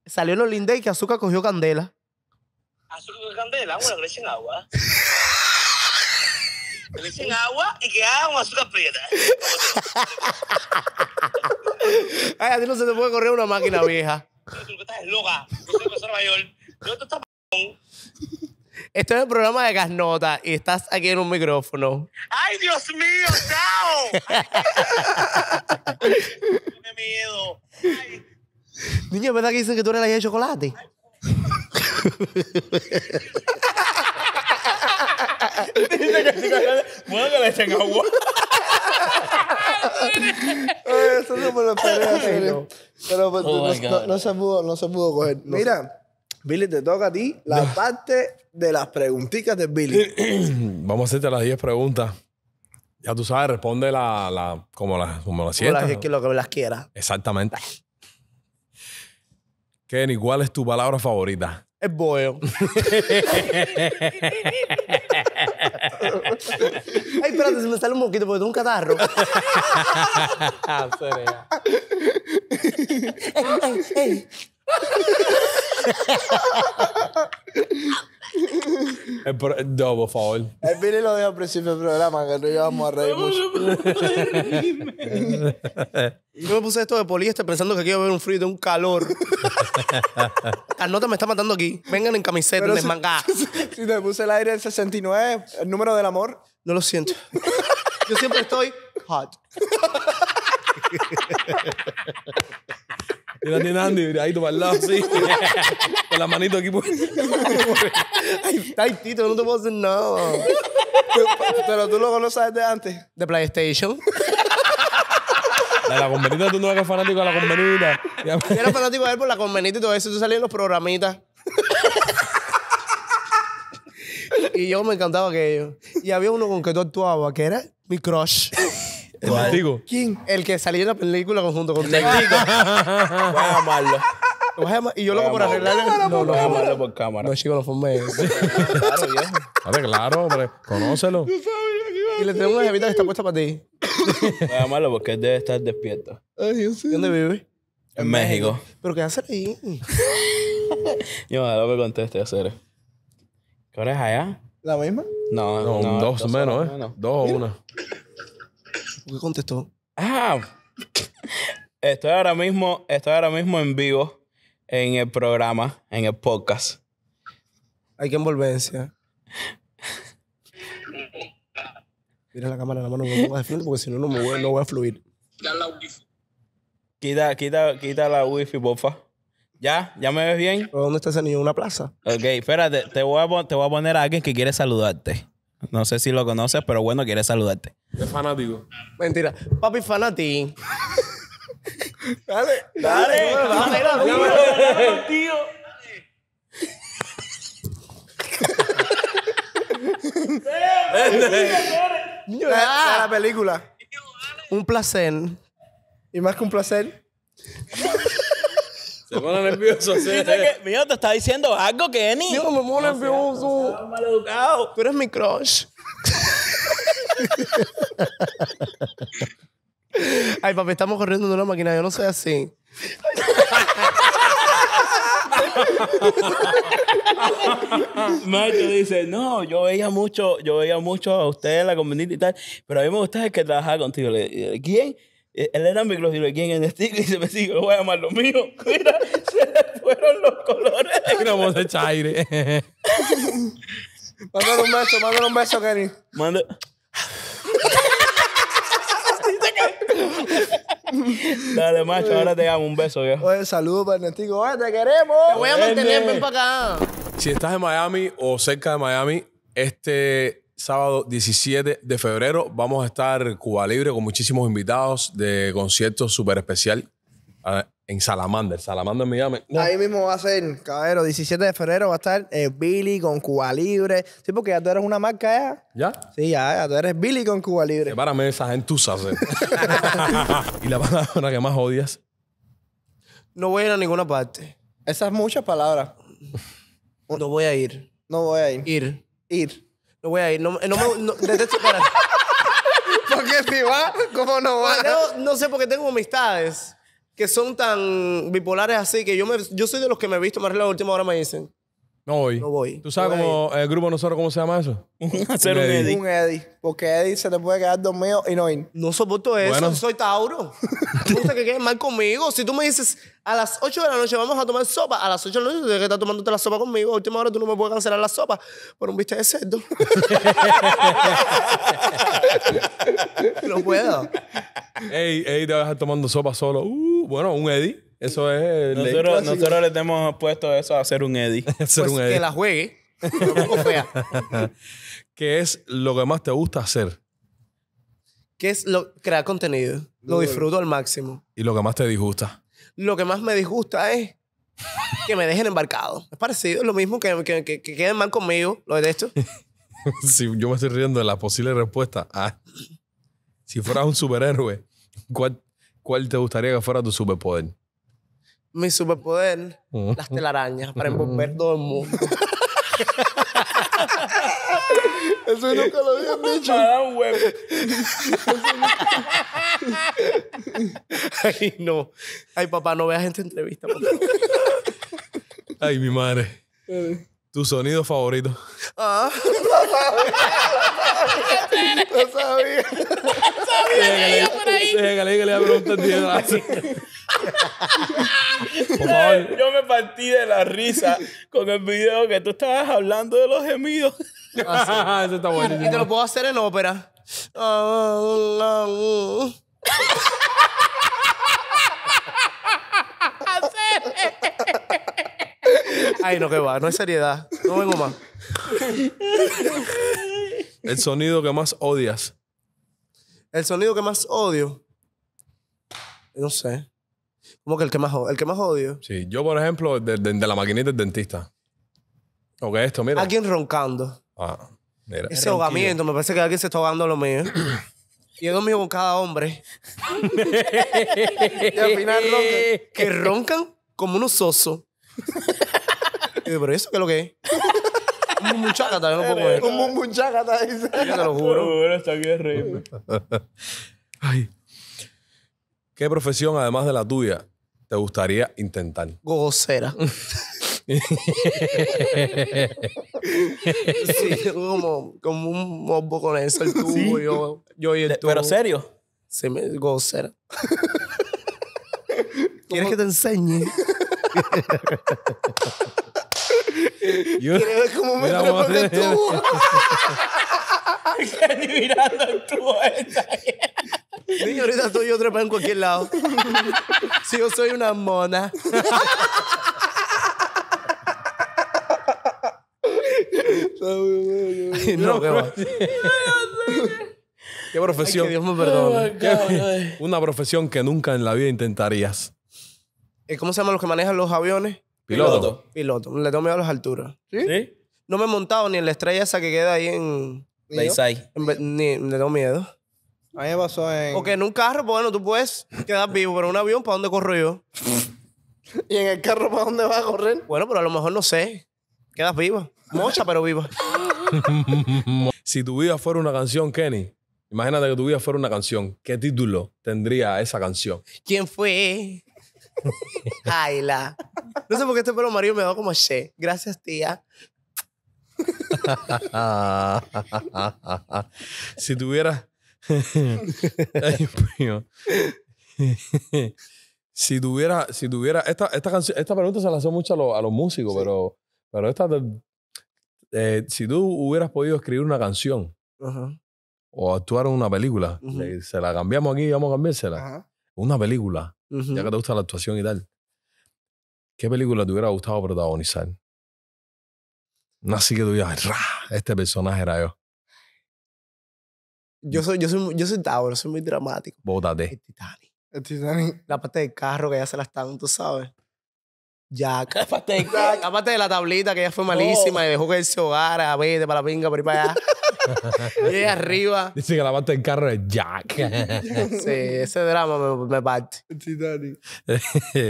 Salió en los lindes que Azúcar cogió candela. Azúcar cogió candela, una leche en agua le echen agua y que hagan una azúcar prieta. Ay, a ti no se te puede correr una máquina vieja. esto es el programa de Gasnota y estás aquí en un micrófono. ¡Ay, Dios mío, chao! ¡Qué miedo! Niño, ¿verdad que dicen que tú eres la hija de chocolate? Dice que sí, bueno, que le echen agua. eso no me lo esperé Pero no, no- se pudo, no se coger. Mira, Billy, te toca a ti la parte de las preguntitas de Billy. Vamos a hacerte las 10 preguntas. Ya tú sabes, responde la, la, como las como las Como las- que lo que las quieras. Exactamente. Kenny, ¿cuál es tu palabra favorita? es boeo. Ay, espérate, se me sale un moquito porque tengo un catarro. Ah, ey, ey, ey. No, por favor. El lo dijo al principio del programa, que no íbamos a reír mucho. Yo me puse esto de poliéster pensando que aquí iba a haber un frío de un calor. Carlota me está matando aquí. Vengan en camiseta, en si- manga. Si te puse el aire del 69, el número del amor. No lo siento. Yo siempre estoy hot. Y la tiene Andy tú para el lado, así. Con la manito aquí. Pues. Ay, ahí Tito, no te puedo hacer nada. Pero, tú lo conoces de antes. De PlayStation. De la convenita, tú no eres fanático de la convenita. Yo era fanático de él por la convenita y todo eso. Tú salías en los programitas. y yo me encantaba aquello. Y había uno con que tú actuabas, que era mi crush. El ¿Quién? El que salió en la película junto con Testigo. Voy a llamarlo. Y yo loco por arreglarle. No, no, Voy a llamarlo por cámara. No, chico, lo formé. Claro, viejo. claro, hombre. Conócelo. Y le tengo una jevita que está puesta para ti. Voy a llamarlo porque él debe estar despierto. Ay, yo ¿Dónde vive? En México. ¿Pero qué hace ahí? Yo me lo que conteste, hacer. ¿Qué hora es allá? ¿La misma? No, No, dos, menos, ¿eh? Dos o una. ¿Qué contestó? Ah, estoy ahora mismo, estoy ahora mismo en vivo en el programa, en el podcast. Hay que envolvencia. ¿eh? Mira la cámara la mano, no voy de frente porque si no, no, me voy, a fluir. Quita, quita, quita la wifi, porfa. ¿Ya? ¿Ya me ves bien? ¿Dónde estás ese niño? ¿Una plaza? Ok, espérate, te te voy a poner a alguien que quiere saludarte. No sé si lo conoces, pero bueno, quiere saludarte. Es fanático. Mentira. Papi fanati. dale, dale, dale, dale, dale, la película. Un placer. Y más que un placer. Se pone nervioso. ¿sí? mío, te está diciendo algo, Kenny. Dios, me pone nervioso. Mal educado. Tú eres mi crush. Ay, papi, estamos corriendo de una máquina. Yo no soy así. Macho dice, no, yo veía mucho, yo veía mucho a ustedes, la convenita y tal, pero a mí me gusta el que trabajaba contigo. ¿Quién? él era quién en stick, y se me dijo, voy a llamar lo mío. Mira, se le fueron los colores. Es vamos a mándale un beso, mándale un beso, Kenny. Mándale. Dale, macho, ahora te damos Un beso, viejo. Oye, saludos para Ernestico. Oye, ah, te queremos. Te voy a mantener, bien para acá. Si estás en Miami o cerca de Miami, este sábado 17 de febrero vamos a estar Cuba Libre con muchísimos invitados de concierto súper especial ah, en Salamander. Salamander Miami. llame Ahí mismo va a ser, caballero, 17 de febrero va a estar eh, Billy con Cuba Libre. Sí, porque ya tú eres una marca ya. Sí, ya, ya tú eres Billy con Cuba Libre. Sepárame esa gentuza. ¿Y la palabra que más odias? No voy a ir a ninguna parte. Esas muchas palabras. No voy a ir. No voy a ir. Ir. Ir. No voy a ir. No, eh, me. No, desde Porque si va, ¿cómo no va? No, sé, porque tengo amistades que son tan bipolares así que yo, me, yo soy de los que me he visto más la última hora me dicen. No voy. No voy. ¿Tú sabes cómo el grupo nosotros cómo se llama eso? Hacer un Eddie. Un Porque Eddie se te puede quedar dormido y no ir. No soporto eso. Bueno. Soy Tauro. No que quedes mal conmigo. Si tú me dices a las 8 de la noche vamos a tomar sopa, a las 8 de la noche tú tienes que estar tomándote la sopa conmigo. A última hora tú no me puedes cancelar la sopa por un bicho de cerdo. no puedo. Ey, te vas a estar tomando sopa solo. Uh, bueno, un Eddie. Eso es. Nosotros, nosotros les hemos puesto eso a hacer un Eddie. Pues que la juegue. que es lo que más te gusta hacer? ¿Qué es lo crear contenido? Lo disfruto al máximo. ¿Y lo que más te disgusta? Lo que más me disgusta es que me dejen embarcado. Es parecido, es lo mismo que, que, queden mal conmigo, lo esto si yo me estoy riendo de la posible respuesta. si fueras un superhéroe, ¿cuál, ¿cuál te gustaría que fuera tu superpoder? mi superpoder, las telarañas, para envolver todo el mundo. Eso nunca lo habían dicho. Para un huevo. Ay, no. Ay, papá, no veas esta entrevista. Ay, mi madre. Tu sonido favorito. Ah, no sabía. No sabía. que sabía. por ahí. Déjale que le Yo me partí de la risa con el video que tú estabas hablando de los gemidos. Ah, Eso está bueno. Y te lo puedo hacer en ópera. Ah, Ay, no, que va, no hay seriedad. No vengo más. El sonido que más odias. El sonido que más odio. No sé. como que el que más, el que más odio? Sí, yo, por ejemplo, de, la maquinita del dentista. o que esto, mira. Alguien roncando. Ah, mira. Ese ahogamiento, me parece que alguien se está ahogando lo mío. Y lo dormido con cada hombre. y al final Que roncan como unos osos. Y pero ¿eso qué es lo que es? un mumbuchaca también no puedo ver. Un muchaca dice. Yo te lo juro. está aquí de Ay. ¿Qué profesión, además de la tuya, te gustaría intentar? Gocera. sí, como, como un mobo con eso, el tubo, yo, yo y el tubo. ¿Pero serio? Sí, me gocera. ¿Quieres que te enseñe? ¿Quieres Quiero ver cómo me en tú? tubo. Estoy mirando el tubo Niño, ahorita estoy yo trepando en cualquier lado. Si yo soy una mona. no, qué va. Qué profesión. Ay, que Dios me perdone. Oh una profesión que nunca en la vida intentarías. Eh, ¿Cómo se llaman los que manejan los aviones? Piloto. Piloto. Le tengo miedo a las alturas. ¿Sí? No me he montado ni en la estrella esa que queda ahí en. Bayside. ni, le tengo miedo. Ahí pasó en. Porque en un carro, pues, bueno, tú puedes quedar vivo, pero en un avión, ¿para dónde corro yo? ¿Y en el carro para dónde vas a correr? Bueno, pero a lo mejor no sé. Quedas viva. Mocha, pero viva. si tu vida fuera una canción, Kenny, imagínate que tu vida fuera una canción. ¿Qué título tendría esa canción? ¿Quién fue? Ayla. No sé por qué este pelo amarillo me va como che, Gracias, tía. si tuviera. si tuviera, si tuviera. Esta, esta, canción, esta pregunta se la hace mucho a, los músicos, pero, pero esta. Eh, si tú hubieras podido escribir una canción o actuar en una película, eh, se la cambiamos aquí y vamos a cambiársela una película, ya que te gusta la actuación y tal, ¿qué película te hubiera gustado protagonizar? así que tú este personaje era yo. Yo soy, yo soy, yo soy Tauro, soy muy dramático. Bótate. El Titanic. La parte del carro que ya se la están, tú sabes. Jack. aparte de la tablita que ella fue malísima y dejó que él se hogara. Vete para la pinga, por ahí para allá. y arriba. Dice que la parte del carro es Jack. sí, ese drama me, me parte. Dani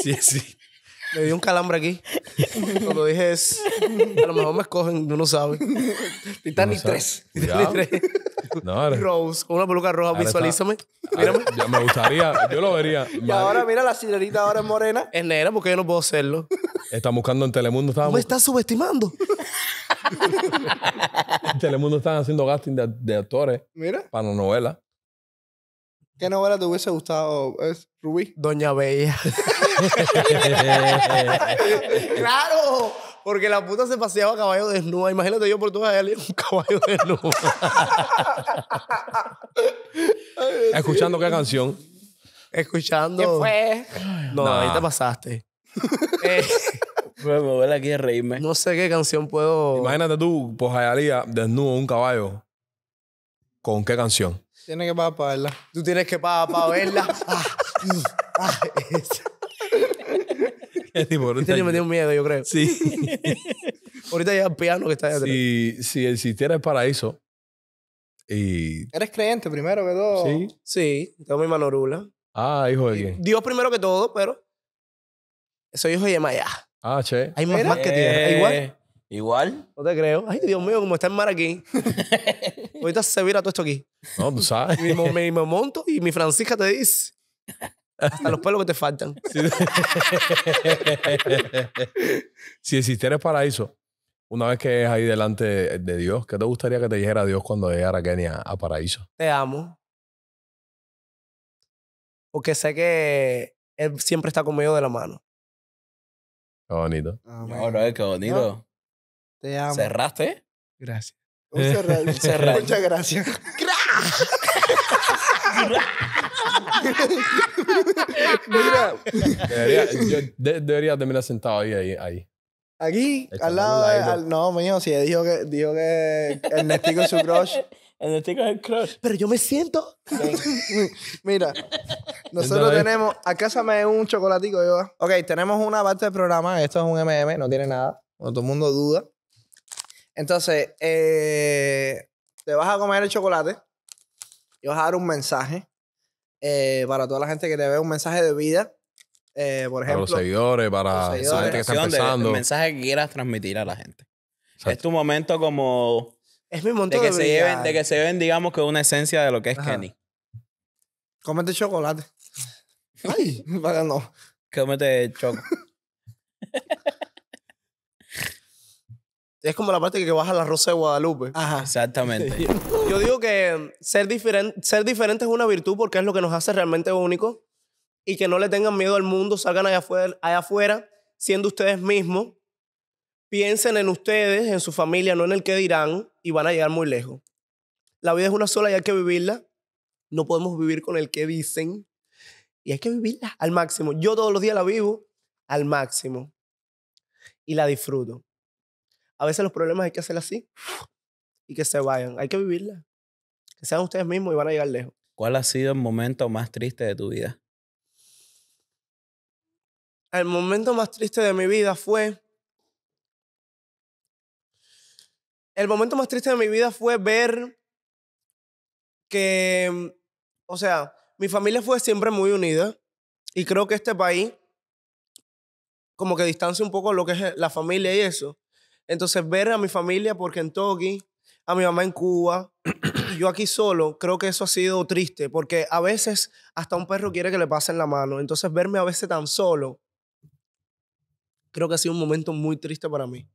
sí, sí. Me dio un calambre aquí. Cuando dije es, a lo mejor me escogen, no lo sabes. Titanic 3. Titanic 3. No, Rose, con una peluca roja, visualízame. Ya me gustaría, yo lo vería. Y ahora mira la sirenita ahora es morena. Es negra porque yo no puedo hacerlo. Están buscando en Telemundo, Me ¿Cómo estás subestimando? en Telemundo están haciendo casting de, actores Mira, para novela. ¿qué novela te hubiese gustado? Es Rubí. Doña Bella. claro, porque la puta se paseaba a caballo desnuda. Imagínate yo por tu él un caballo desnudo. Escuchando qué canción. Escuchando. ¿Qué fue? No, ahí te pasaste. Eh. Me aquí a reírme. no sé qué canción puedo. Imagínate tú, por pues, Jayalía, desnudo, un caballo. ¿Con qué canción? tienes que pagar para verla. Tú tienes que pagar para verla. Ah, mm, ah, Este me dio miedo, yo creo. Sí. Ahorita ya el piano que está allá atrás. Si, si existiera el paraíso y... ¿Eres creyente primero que todo? Sí. Sí, tengo mi manorula. Ah, hijo de dios Dios primero que todo, pero soy hijo de maya Ah, che. Hay más, más que tierra. Eh. Igual. Igual. No te creo. Ay, Dios mío, como está el mar aquí. Ahorita se vira todo esto aquí. No, tú sabes. me monto y mi Francisca te dice. Hasta los pelos que te faltan. si existiera paraíso, una vez que es ahí delante de Dios, ¿qué te gustaría que te dijera Dios cuando llegara Kenia a paraíso? Te amo. Porque sé que Él siempre está conmigo de la mano. Qué bonito. Oh, qué bonito. Te amo. ¿Cerraste? Gracias. Muchas gracias. Mira. Debería, yo de, debería sentado ahí, ahí, ahí. Aquí, al lado. de- no, mío, sí, dijo que, dijo que Ernestico es su crush. El tico es el crush. Pero yo me siento. Mira, nosotros tenemos... se me Acásame un chocolatico, yo. Ah. Ok, tenemos una parte del programa. Esto es un MM, no tiene nada. todo el mundo duda. Entonces, eh, te vas a comer el chocolate. Y vas a dar un mensaje eh, para toda la gente que te ve, un mensaje de vida. Eh, por ejemplo, para los seguidores, para la gente que está empezando. Un mensaje que quieras transmitir a la gente. Es tu momento como... Es mi momento de que, se lleven, de que se lleven, digamos, que una esencia de lo que es Kenny. Cómete chocolate. Ay, para no. Cómete choco. Es como la parte que baja la Rosa de Guadalupe. Ajá. Exactamente. Yo digo que ser, diferente, ser diferente es una virtud porque es lo que nos hace realmente únicos y que no le tengan miedo al mundo, salgan allá afuera, allá afuera siendo ustedes mismos, piensen en ustedes, en su familia, no en el que dirán y van a llegar muy lejos. La vida es una sola y hay que vivirla. No podemos vivir con el que dicen y hay que vivirla al máximo. Yo todos los días la vivo al máximo y la disfruto. A veces los problemas hay que hacer así y que se vayan. Hay que vivirla. Que sean ustedes mismos y van a llegar lejos. ¿Cuál ha sido el momento más triste de tu vida? El momento más triste de mi vida fue. El momento más triste de mi vida fue ver que. O sea, mi familia fue siempre muy unida. Y creo que este país como que distancia un poco lo que es la familia y eso. Entonces, ver a mi familia por Kentucky, a mi mamá en Cuba, yo aquí solo, creo que eso ha sido triste, porque a veces hasta un perro quiere que le pasen la mano. Entonces, verme a veces tan solo, creo que ha sido un momento muy triste para mí.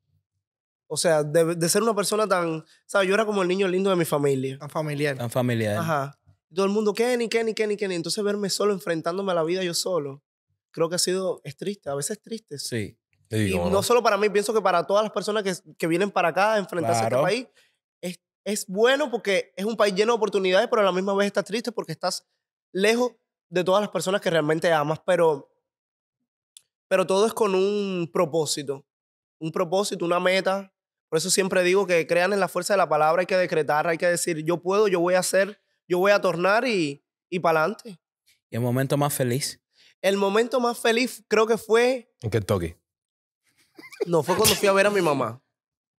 O sea, de, ser una persona tan, ¿sabes? Yo era como el niño lindo de mi familia. Tan familiar. Tan familiar. Ajá. Todo el mundo, Kenny, Kenny, Kenny, Kenny. Entonces, verme solo, enfrentándome a la vida yo solo, creo que ha sido, es triste, a veces triste. Sí y no, solo para mí, pienso que para todas las personas que, que vienen para acá a enfrentarse a este país, es, es bueno porque es un país lleno de oportunidades, pero a la misma vez estás triste porque estás lejos de todas las personas que realmente amas, pero, pero todo es con un propósito, un propósito, una meta. Por eso siempre digo que crean en la fuerza de la palabra, hay que decretar, hay que decir, yo puedo, yo voy a hacer, yo voy a tornar y, y para adelante. ¿Y el momento más feliz? El momento más feliz creo que fue... En Kentucky. No, fue cuando fui a ver a mi mamá.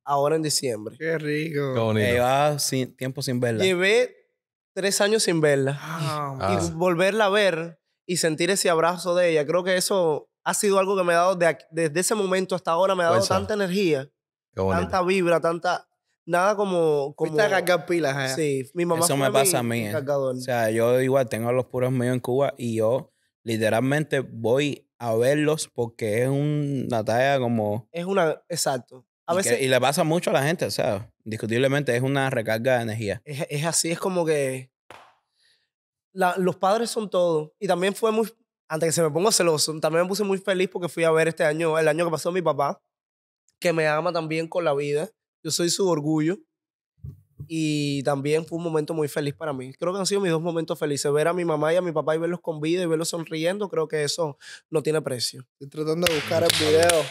Ahora en diciembre. Qué rico. Qué bonito. Llevaba tiempo sin verla. Llevé tres años sin verla. y ah. volverla a ver y sentir ese abrazo de ella. Creo que eso ha sido algo que me ha dado, desde ese momento hasta ahora, me ha dado tanta energía, tanta vibra, tanta... Nada como... como a cargar pilas, Sí. Mi mamá Eso me pasa a mí, eh. O sea, yo igual tengo a los puros míos en Cuba y yo literalmente voy a verlos porque es una talla como... Es una, exacto. y le pasa mucho a la gente, o sea, discutiblemente es una recarga de energía. Es, así, es como que la, los padres son todo. Y también fue muy, antes que se me ponga celoso, también me puse muy feliz porque fui a ver este año, el año que pasó mi papá, que me ama también con la vida. Yo soy su orgullo. Y también fue un momento muy feliz para mí. Creo que han sido mis dos momentos felices. Ver a mi mamá y a mi papá y verlos con vida y verlos sonriendo, creo que eso no tiene precio. Estoy tratando de buscar mm, el video.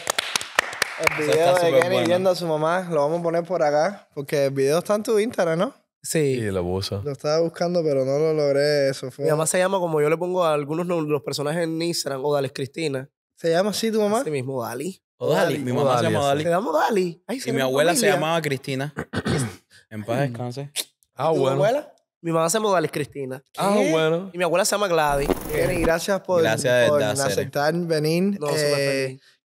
El video de Kenny viendo a su mamá. Lo vamos a poner por acá. Porque el video está en tu Instagram, ¿no? Sí. Y lo puso. Lo estaba buscando, pero no lo logré. Eso fue. Mi mamá se llama, como yo le pongo a algunos de los personajes en Instagram, o Cristina. ¿Se llama así tu mamá? Sí mismo, Dali. Mi mamá se llama Dali. Se llama Dali. y mi abuela se llamaba Cristina. ¿Y en paz descanse. Ah, ¿Tu bueno. abuela? Mi mamá se llama es Cristina. Ah, bueno. Y mi abuela se llama Gladys. Bien, gracias por, Gracias aceptar venir. No,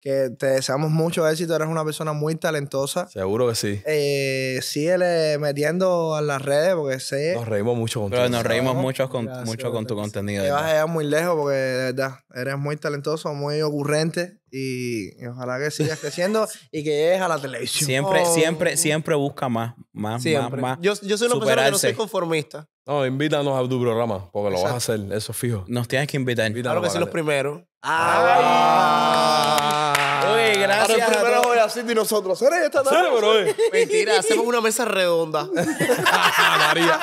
que te deseamos mucho éxito, eres una persona muy talentosa. Seguro que sí. Eh, síguele metiendo a las redes porque sé... Nos reímos mucho con Pero nos reímos mucho con, mucho con tu contenido. Te vas a llegar muy lejos porque de verdad, eres muy talentoso, muy ocurrente y, ojalá que sigas creciendo y que llegues a la televisión. Siempre, siempre, siempre busca más, más, más, Yo, soy una persona que no soy conformista. No, invítanos a tu programa, porque lo vas a hacer, eso fijo. Nos tienes que invitar. Invítanos claro que sí, los primeros. Ah. ¡Ay! Gracias. Ahora primero a nosotros. ¿Eres esta Sí, eh. Mentira, hacemos una mesa redonda. María.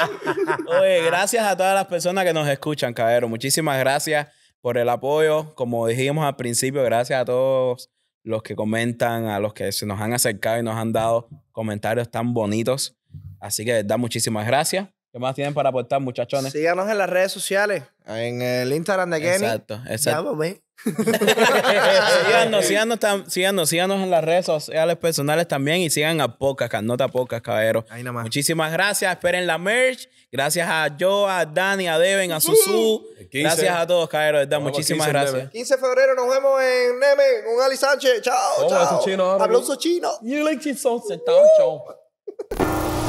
Oye, gracias a todas las personas que nos escuchan, cabero Muchísimas gracias por el apoyo. Como dijimos al principio, gracias a todos los que comentan, a los que se nos han acercado y nos han dado comentarios tan bonitos. Así que, da muchísimas gracias. ¿Qué más tienen para aportar, muchachones? Síganos en las redes sociales, en el Instagram de Kenny. Exacto, exacto. síganos, síganos, síganos, síganos, en las redes sociales personales también y sigan a Pocas, Nota Pocas, caballero. Ahí más. Muchísimas gracias. Esperen la merch. Gracias a Joe, a Dani, a Deben, a Susu. Gracias a todos, caballero. muchísimas gracias. 15 de febrero nos vemos en Neme con Ali Sánchez. Chao, oh, chao. Chino, Aplauso chino. You like chino. Chao, chao.